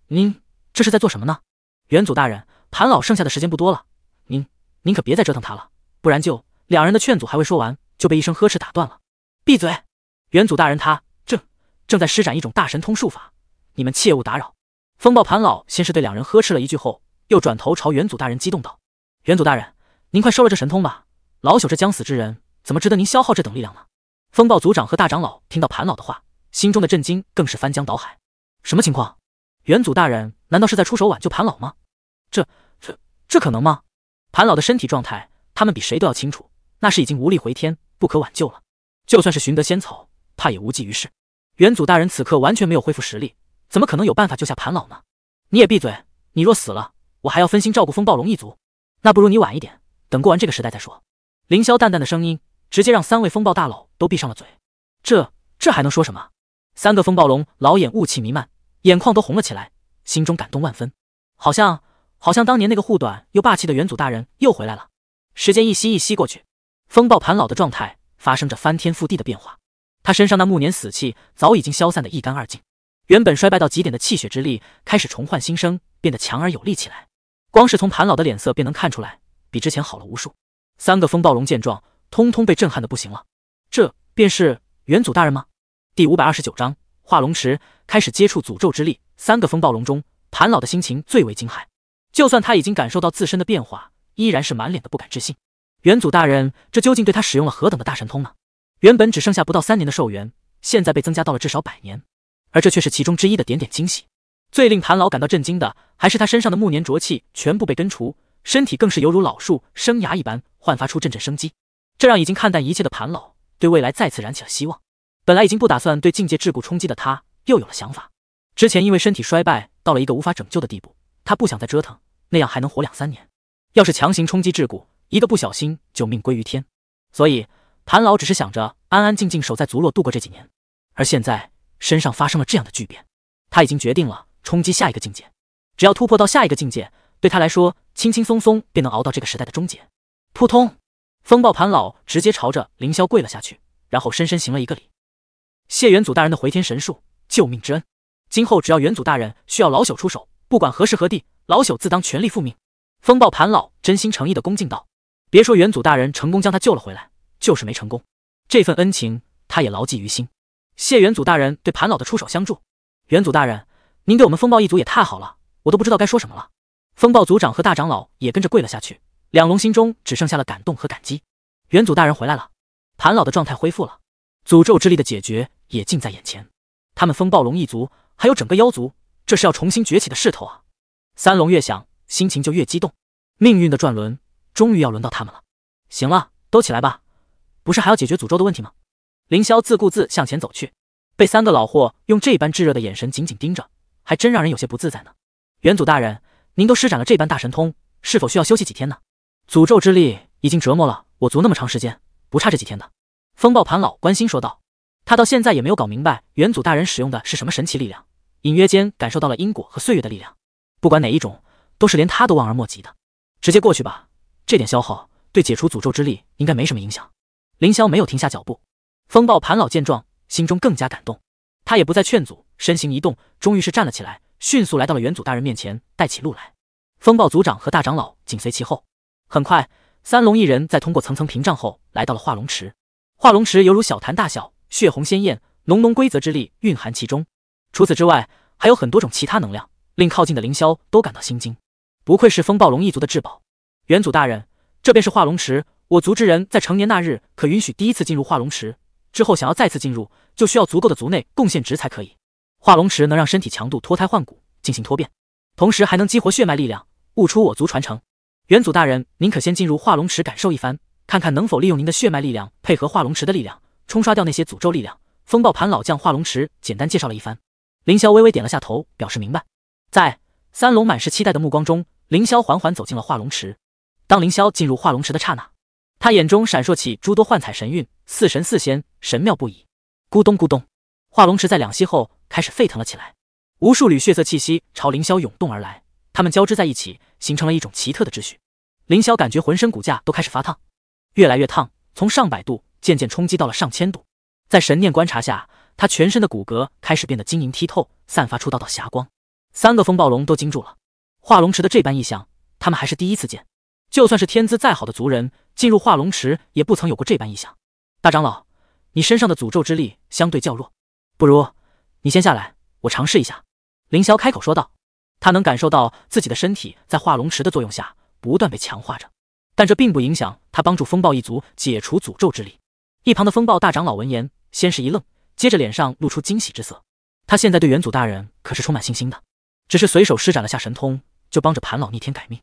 您这是在做什么呢？”“元祖大人，盘老剩下的时间不多了，您您可别再折腾他了，不然就……”两人的劝阻还未说完。就被一声呵斥打断了。闭嘴！元祖大人，他正正在施展一种大神通术法，你们切勿打扰。风暴盘老先是对两人呵斥了一句，后又转头朝元祖大人激动道：“元祖大人，您快收了这神通吧！老朽这将死之人，怎么值得您消耗这等力量呢？”风暴族长和大长老听到盘老的话，心中的震惊更是翻江倒海。什么情况？元祖大人难道是在出手挽救盘老吗？这、这、这可能吗？盘老的身体状态，他们比谁都要清楚，那是已经无力回天。不可挽救了，就算是寻得仙草，怕也无济于事。元祖大人此刻完全没有恢复实力，怎么可能有办法救下盘老呢？你也闭嘴，你若死了，我还要分心照顾风暴龙一族，那不如你晚一点，等过完这个时代再说。凌霄淡淡的声音，直接让三位风暴大佬都闭上了嘴。这这还能说什么？三个风暴龙老眼雾气弥漫，眼眶都红了起来，心中感动万分，好像好像当年那个护短又霸气的元祖大人又回来了。时间一吸一吸过去。风暴盘老的状态发生着翻天覆地的变化，他身上那暮年死气早已经消散的一干二净，原本衰败到极点的气血之力开始重焕新生，变得强而有力起来。光是从盘老的脸色便能看出来，比之前好了无数。三个风暴龙见状，通通被震撼的不行了。这便是元祖大人吗？第五百二十九章化龙池开始接触诅咒之力。三个风暴龙中，盘老的心情最为惊骇，就算他已经感受到自身的变化，依然是满脸的不敢置信。元祖大人，这究竟对他使用了何等的大神通呢？原本只剩下不到三年的寿元，现在被增加到了至少百年，而这却是其中之一的点点惊喜。最令盘老感到震惊的，还是他身上的暮年浊气全部被根除，身体更是犹如老树生芽一般焕发出阵阵生机。这让已经看淡一切的盘老对未来再次燃起了希望。本来已经不打算对境界桎梏冲击的他，又有了想法。之前因为身体衰败到了一个无法拯救的地步，他不想再折腾，那样还能活两三年。要是强行冲击桎梏，一个不小心就命归于天，所以盘老只是想着安安静静守在族落度过这几年，而现在身上发生了这样的巨变，他已经决定了冲击下一个境界。只要突破到下一个境界，对他来说轻轻松松便能熬到这个时代的终结。扑通！风暴盘老直接朝着凌霄跪了下去，然后深深行了一个礼，谢元祖大人的回天神术救命之恩，今后只要元祖大人需要老朽出手，不管何时何地，老朽自当全力复命。风暴盘老真心诚意的恭敬道。别说元祖大人成功将他救了回来，就是没成功，这份恩情他也牢记于心。谢元祖大人对盘老的出手相助，元祖大人，您对我们风暴一族也太好了，我都不知道该说什么了。风暴族长和大长老也跟着跪了下去。两龙心中只剩下了感动和感激。元祖大人回来了，盘老的状态恢复了，诅咒之力的解决也近在眼前。他们风暴龙一族，还有整个妖族，这是要重新崛起的势头啊！三龙越想，心情就越激动。命运的转轮。终于要轮到他们了。行了，都起来吧。不是还要解决诅咒的问题吗？凌霄自顾自向前走去，被三个老货用这般炙热的眼神紧紧盯着，还真让人有些不自在呢。元祖大人，您都施展了这般大神通，是否需要休息几天呢？诅咒之力已经折磨了我族那么长时间，不差这几天的。风暴盘老关心说道，他到现在也没有搞明白元祖大人使用的是什么神奇力量，隐约间感受到了因果和岁月的力量，不管哪一种，都是连他都望而莫及的。直接过去吧。这点消耗对解除诅咒之力应该没什么影响。凌霄没有停下脚步，风暴盘老见状，心中更加感动，他也不再劝阻，身形一动，终于是站了起来，迅速来到了元祖大人面前，带起路来。风暴族长和大长老紧随其后，很快，三龙一人在通过层层屏障后，来到了化龙池。化龙池犹如小潭大小，血红鲜艳，浓浓规则之力蕴含其中。除此之外，还有很多种其他能量，令靠近的凌霄都感到心惊。不愧是风暴龙一族的至宝。元祖大人，这便是化龙池。我族之人在成年那日可允许第一次进入化龙池，之后想要再次进入，就需要足够的族内贡献值才可以。化龙池能让身体强度脱胎换骨，进行脱变，同时还能激活血脉力量，悟出我族传承。元祖大人，您可先进入化龙池感受一番，看看能否利用您的血脉力量配合化龙池的力量，冲刷掉那些诅咒力量。风暴盘老将化龙池简单介绍了一番，凌霄微微点了下头，表示明白。在三龙满是期待的目光中，凌霄缓缓走进了化龙池。当凌霄进入化龙池的刹那，他眼中闪烁起诸多幻彩神韵，似神似仙，神妙不已。咕咚咕咚，化龙池在两息后开始沸腾了起来，无数缕血色气息朝凌霄涌动而来，它们交织在一起，形成了一种奇特的秩序。凌霄感觉浑身骨架都开始发烫，越来越烫，从上百度渐渐冲击到了上千度。在神念观察下，他全身的骨骼开始变得晶莹剔透，散发出道道霞光。三个风暴龙都惊住了，化龙池的这般异象，他们还是第一次见。就算是天资再好的族人，进入化龙池也不曾有过这般异象。大长老，你身上的诅咒之力相对较弱，不如你先下来，我尝试一下。”凌霄开口说道。他能感受到自己的身体在化龙池的作用下不断被强化着，但这并不影响他帮助风暴一族解除诅咒之力。一旁的风暴大长老闻言，先是一愣，接着脸上露出惊喜之色。他现在对元祖大人可是充满信心的，只是随手施展了下神通，就帮着盘老逆天改命。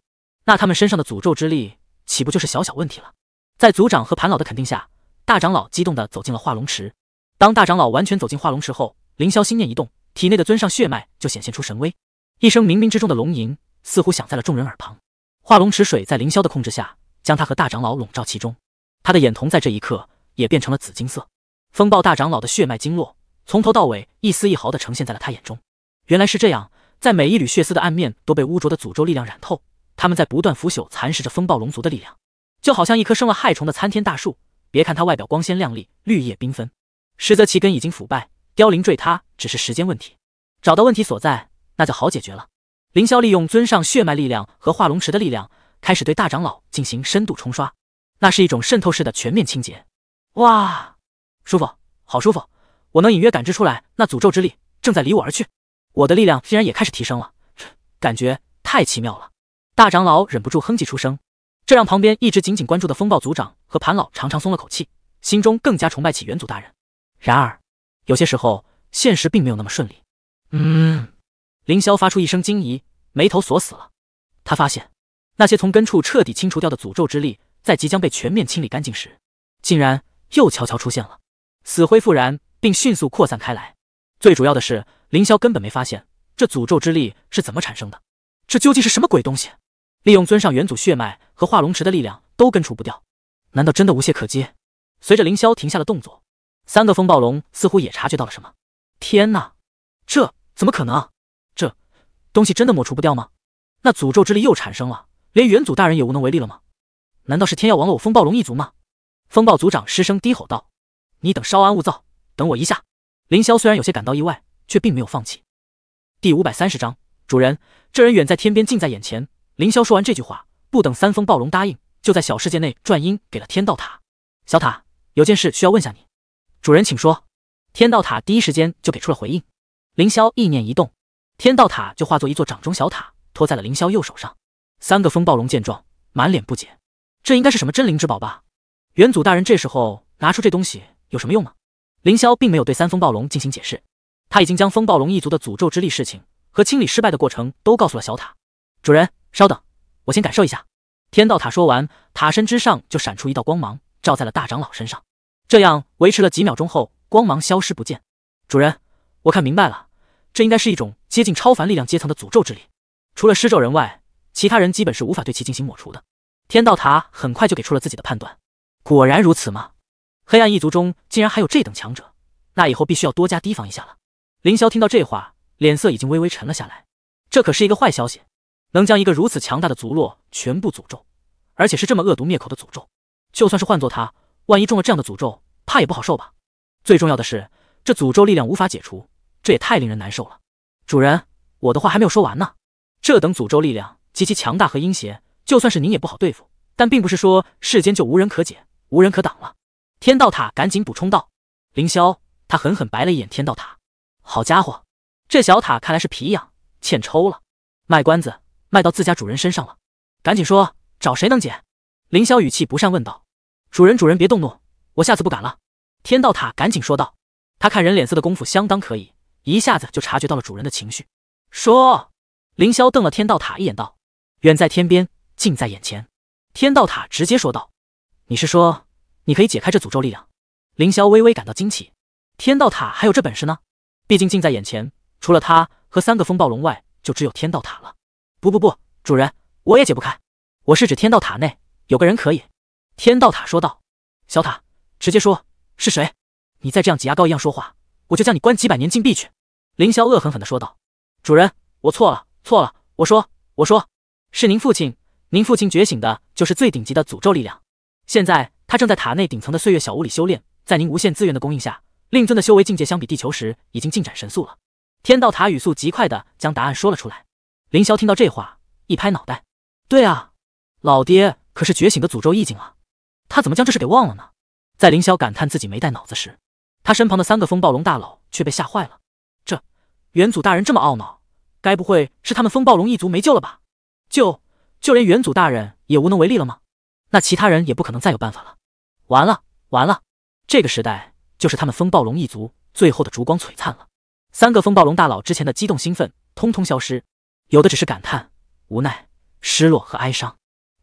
那他们身上的诅咒之力，岂不就是小小问题了？在族长和盘老的肯定下，大长老激动地走进了化龙池。当大长老完全走进化龙池后，凌霄心念一动，体内的尊上血脉就显现出神威。一声冥冥之中的龙吟，似乎响在了众人耳旁。化龙池水在凌霄的控制下，将他和大长老笼罩其中。他的眼瞳在这一刻也变成了紫金色。风暴大长老的血脉经络，从头到尾一丝一毫地呈现在了他眼中。原来是这样，在每一缕血丝的暗面都被污浊的诅咒力量染透。他们在不断腐朽蚕食着风暴龙族的力量，就好像一棵生了害虫的参天大树。别看它外表光鲜亮丽，绿叶缤纷，实则其根已经腐败、凋零、坠塌，只是时间问题。找到问题所在，那就好解决了。凌霄利用尊上血脉力量和化龙池的力量，开始对大长老进行深度冲刷。那是一种渗透式的全面清洁。哇，舒服，好舒服！我能隐约感知出来，那诅咒之力正在离我而去，我的力量竟然也开始提升了，感觉太奇妙了。大长老忍不住哼唧出声，这让旁边一直紧紧关注的风暴族长和盘老长长松了口气，心中更加崇拜起元祖大人。然而，有些时候现实并没有那么顺利。嗯，凌霄发出一声惊疑，眉头锁死了。他发现那些从根处彻底清除掉的诅咒之力，在即将被全面清理干净时，竟然又悄悄出现了，死灰复燃，并迅速扩散开来。最主要的是，凌霄根本没发现这诅咒之力是怎么产生的，这究竟是什么鬼东西？利用尊上元祖血脉和化龙池的力量都根除不掉，难道真的无懈可击？随着凌霄停下了动作，三个风暴龙似乎也察觉到了什么。天哪，这怎么可能？这东西真的抹除不掉吗？那诅咒之力又产生了，连元祖大人也无能为力了吗？难道是天要亡了我风暴龙一族吗？风暴族长失声低吼道：“你等稍安勿躁，等我一下。”凌霄虽然有些感到意外，却并没有放弃。第五百三十章，主人，这人远在天边，近在眼前。凌霄说完这句话，不等三风暴龙答应，就在小世界内转音给了天道塔：“小塔，有件事需要问下你。”“主人，请说。”天道塔第一时间就给出了回应。凌霄意念一动，天道塔就化作一座掌中小塔，托在了凌霄右手上。三个风暴龙见状，满脸不解：“这应该是什么真灵之宝吧？元祖大人这时候拿出这东西有什么用吗？”凌霄并没有对三风暴龙进行解释，他已经将风暴龙一族的诅咒之力事情和清理失败的过程都告诉了小塔主人。稍等，我先感受一下。天道塔说完，塔身之上就闪出一道光芒，照在了大长老身上。这样维持了几秒钟后，光芒消失不见。主人，我看明白了，这应该是一种接近超凡力量阶层的诅咒之力，除了施咒人外，其他人基本是无法对其进行抹除的。天道塔很快就给出了自己的判断。果然如此吗？黑暗一族中竟然还有这等强者，那以后必须要多加提防一下了。凌霄听到这话，脸色已经微微沉了下来。这可是一个坏消息。能将一个如此强大的族落全部诅咒，而且是这么恶毒灭口的诅咒，就算是换做他，万一中了这样的诅咒，怕也不好受吧？最重要的是，这诅咒力量无法解除，这也太令人难受了。主人，我的话还没有说完呢。这等诅咒力量极其强大和阴邪，就算是您也不好对付。但并不是说世间就无人可解、无人可挡了。天道塔赶紧补充道：“凌霄，他狠狠白了一眼天道塔。好家伙，这小塔看来是皮痒欠抽了，卖关子。”卖到自家主人身上了，赶紧说，找谁能解？凌霄语气不善问道。主人，主人别动怒，我下次不敢了。天道塔赶紧说道。他看人脸色的功夫相当可以，一下子就察觉到了主人的情绪。说，凌霄瞪了天道塔一眼道，远在天边，近在眼前。天道塔直接说道，你是说，你可以解开这诅咒力量？凌霄微微感到惊奇，天道塔还有这本事呢？毕竟近在眼前，除了他和三个风暴龙外，就只有天道塔了。不不不，主人，我也解不开。我是指天道塔内有个人可以。天道塔说道：“小塔，直接说是谁？你再这样挤牙膏一样说话，我就将你关几百年禁闭去。”凌霄恶狠狠地说道：“主人，我错了，错了。我说，我说，是您父亲。您父亲觉醒的就是最顶级的诅咒力量。现在他正在塔内顶层的岁月小屋里修炼，在您无限资源的供应下，令尊的修为境界相比地球时已经进展神速了。”天道塔语速极快地将答案说了出来。凌霄听到这话，一拍脑袋：“对啊，老爹可是觉醒的诅咒意境啊，他怎么将这事给忘了呢？”在凌霄感叹自己没带脑子时，他身旁的三个风暴龙大佬却被吓坏了。这元祖大人这么懊恼，该不会是他们风暴龙一族没救了吧？就就连元祖大人也无能为力了吗？那其他人也不可能再有办法了。完了完了，这个时代就是他们风暴龙一族最后的烛光璀璨了。三个风暴龙大佬之前的激动兴奋，通通消失。有的只是感叹、无奈、失落和哀伤。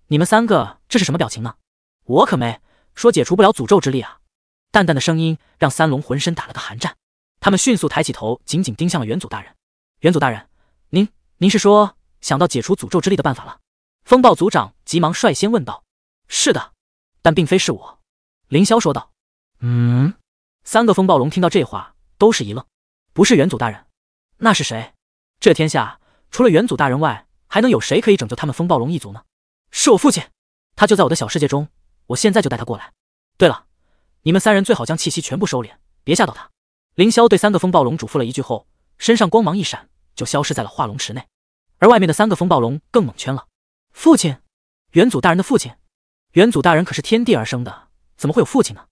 你们三个这是什么表情呢？我可没说解除不了诅咒之力啊！淡淡的声音让三龙浑身打了个寒战。他们迅速抬起头，紧紧盯向了元祖大人。元祖大人，您您是说想到解除诅咒之力的办法了？风暴族长急忙率先问道。是的，但并非是我。”凌霄说道。嗯，三个风暴龙听到这话都是一愣。不是元祖大人，那是谁？这天下。除了元祖大人外，还能有谁可以拯救他们风暴龙一族呢？是我父亲，他就在我的小世界中。我现在就带他过来。对了，你们三人最好将气息全部收敛，别吓到他。凌霄对三个风暴龙嘱咐了一句后，身上光芒一闪，就消失在了化龙池内。而外面的三个风暴龙更懵圈了：父亲，元祖大人的父亲？元祖大人可是天地而生的，怎么会有父亲呢？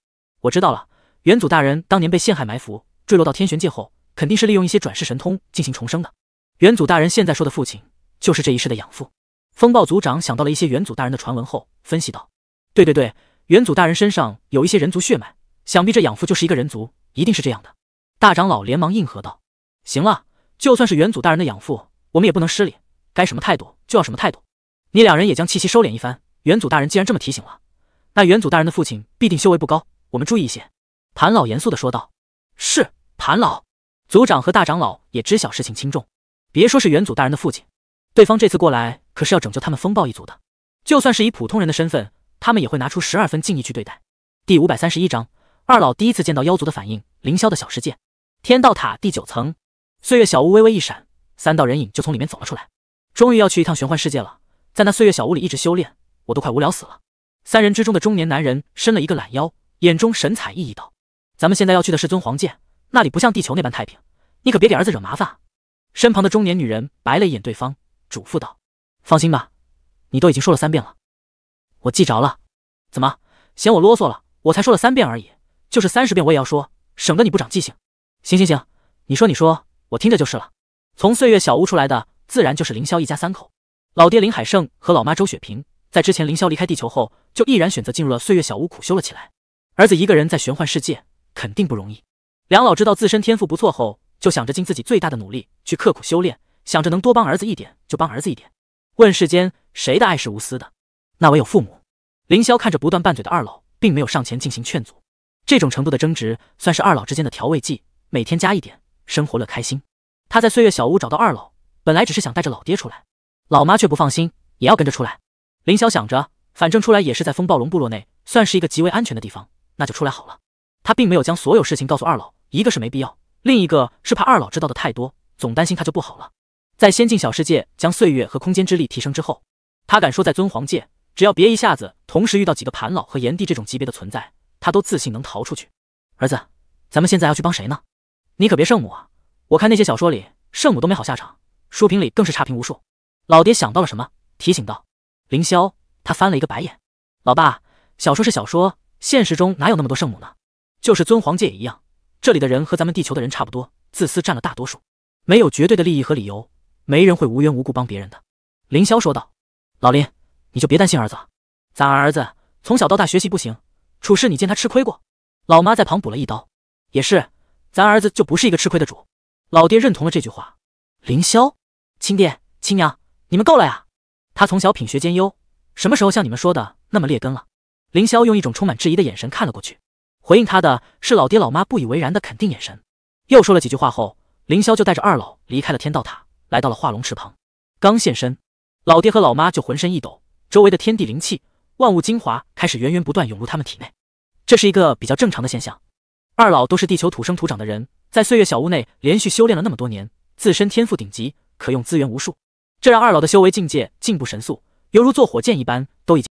我知道了，元祖大人当年被陷害埋伏，坠落到天玄界后，肯定是利用一些转世神通进行重生的。元祖大人现在说的父亲，就是这一世的养父。风暴族长想到了一些元祖大人的传闻后，分析道：“对对对，元祖大人身上有一些人族血脉，想必这养父就是一个人族，一定是这样的。”大长老连忙应和道：“行了，就算是元祖大人的养父，我们也不能失礼，该什么态度就要什么态度。你两人也将气息收敛一番。元祖大人既然这么提醒了，那元祖大人的父亲必定修为不高，我们注意一些。”谭老严肃的说道：“是。”谭老族长和大长老也知晓事情轻重。别说是元祖大人的父亲，对方这次过来可是要拯救他们风暴一族的。就算是以普通人的身份，他们也会拿出十二分敬意去对待。第五百三十一章二老第一次见到妖族的反应。凌霄的小世界，天道塔第九层，岁月小屋微微一闪，三道人影就从里面走了出来。终于要去一趟玄幻世界了，在那岁月小屋里一直修炼，我都快无聊死了。三人之中的中年男人伸了一个懒腰，眼中神采奕奕道：“咱们现在要去的是尊皇界，那里不像地球那般太平，你可别给儿子惹麻烦啊。”身旁的中年女人白了一眼对方，嘱咐道：“放心吧，你都已经说了三遍了，我记着了。怎么，嫌我啰嗦了？我才说了三遍而已，就是三十遍我也要说，省得你不长记性。行行行，你说你说，我听着就是了。”从岁月小屋出来的，自然就是凌霄一家三口，老爹林海胜和老妈周雪萍。在之前凌霄离开地球后，就毅然选择进入了岁月小屋苦修了起来。儿子一个人在玄幻世界，肯定不容易。两老知道自身天赋不错后。就想着尽自己最大的努力去刻苦修炼，想着能多帮儿子一点就帮儿子一点。问世间谁的爱是无私的？那唯有父母。凌霄看着不断拌嘴的二老，并没有上前进行劝阻。这种程度的争执算是二老之间的调味剂，每天加一点，生活乐开心。他在岁月小屋找到二老，本来只是想带着老爹出来，老妈却不放心，也要跟着出来。凌霄想着，反正出来也是在风暴龙部落内，算是一个极为安全的地方，那就出来好了。他并没有将所有事情告诉二老，一个是没必要。另一个是怕二老知道的太多，总担心他就不好了。在仙境小世界将岁月和空间之力提升之后，他敢说，在尊皇界，只要别一下子同时遇到几个盘老和炎帝这种级别的存在，他都自信能逃出去。儿子，咱们现在要去帮谁呢？你可别圣母啊！我看那些小说里，圣母都没好下场，书评里更是差评无数。老爹想到了什么，提醒道：“凌霄，他翻了一个白眼。老爸，小说是小说，现实中哪有那么多圣母呢？就是尊皇界也一样。”这里的人和咱们地球的人差不多，自私占了大多数，没有绝对的利益和理由，没人会无缘无故帮别人的。凌霄说道：“老林，你就别担心儿子了，咱儿子从小到大学习不行，处事你见他吃亏过？”老妈在旁补了一刀，也是，咱儿子就不是一个吃亏的主。老爹认同了这句话。凌霄，亲爹亲娘，你们够了呀！他从小品学兼优，什么时候像你们说的那么劣根了？凌霄用一种充满质疑的眼神看了过去。回应他的是老爹老妈不以为然的肯定眼神，又说了几句话后，凌霄就带着二老离开了天道塔，来到了化龙池旁。刚现身，老爹和老妈就浑身一抖，周围的天地灵气、万物精华开始源源不断涌入他们体内。这是一个比较正常的现象。二老都是地球土生土长的人，在岁月小屋内连续修炼了那么多年，自身天赋顶级，可用资源无数，这让二老的修为境界进步神速，犹如坐火箭一般。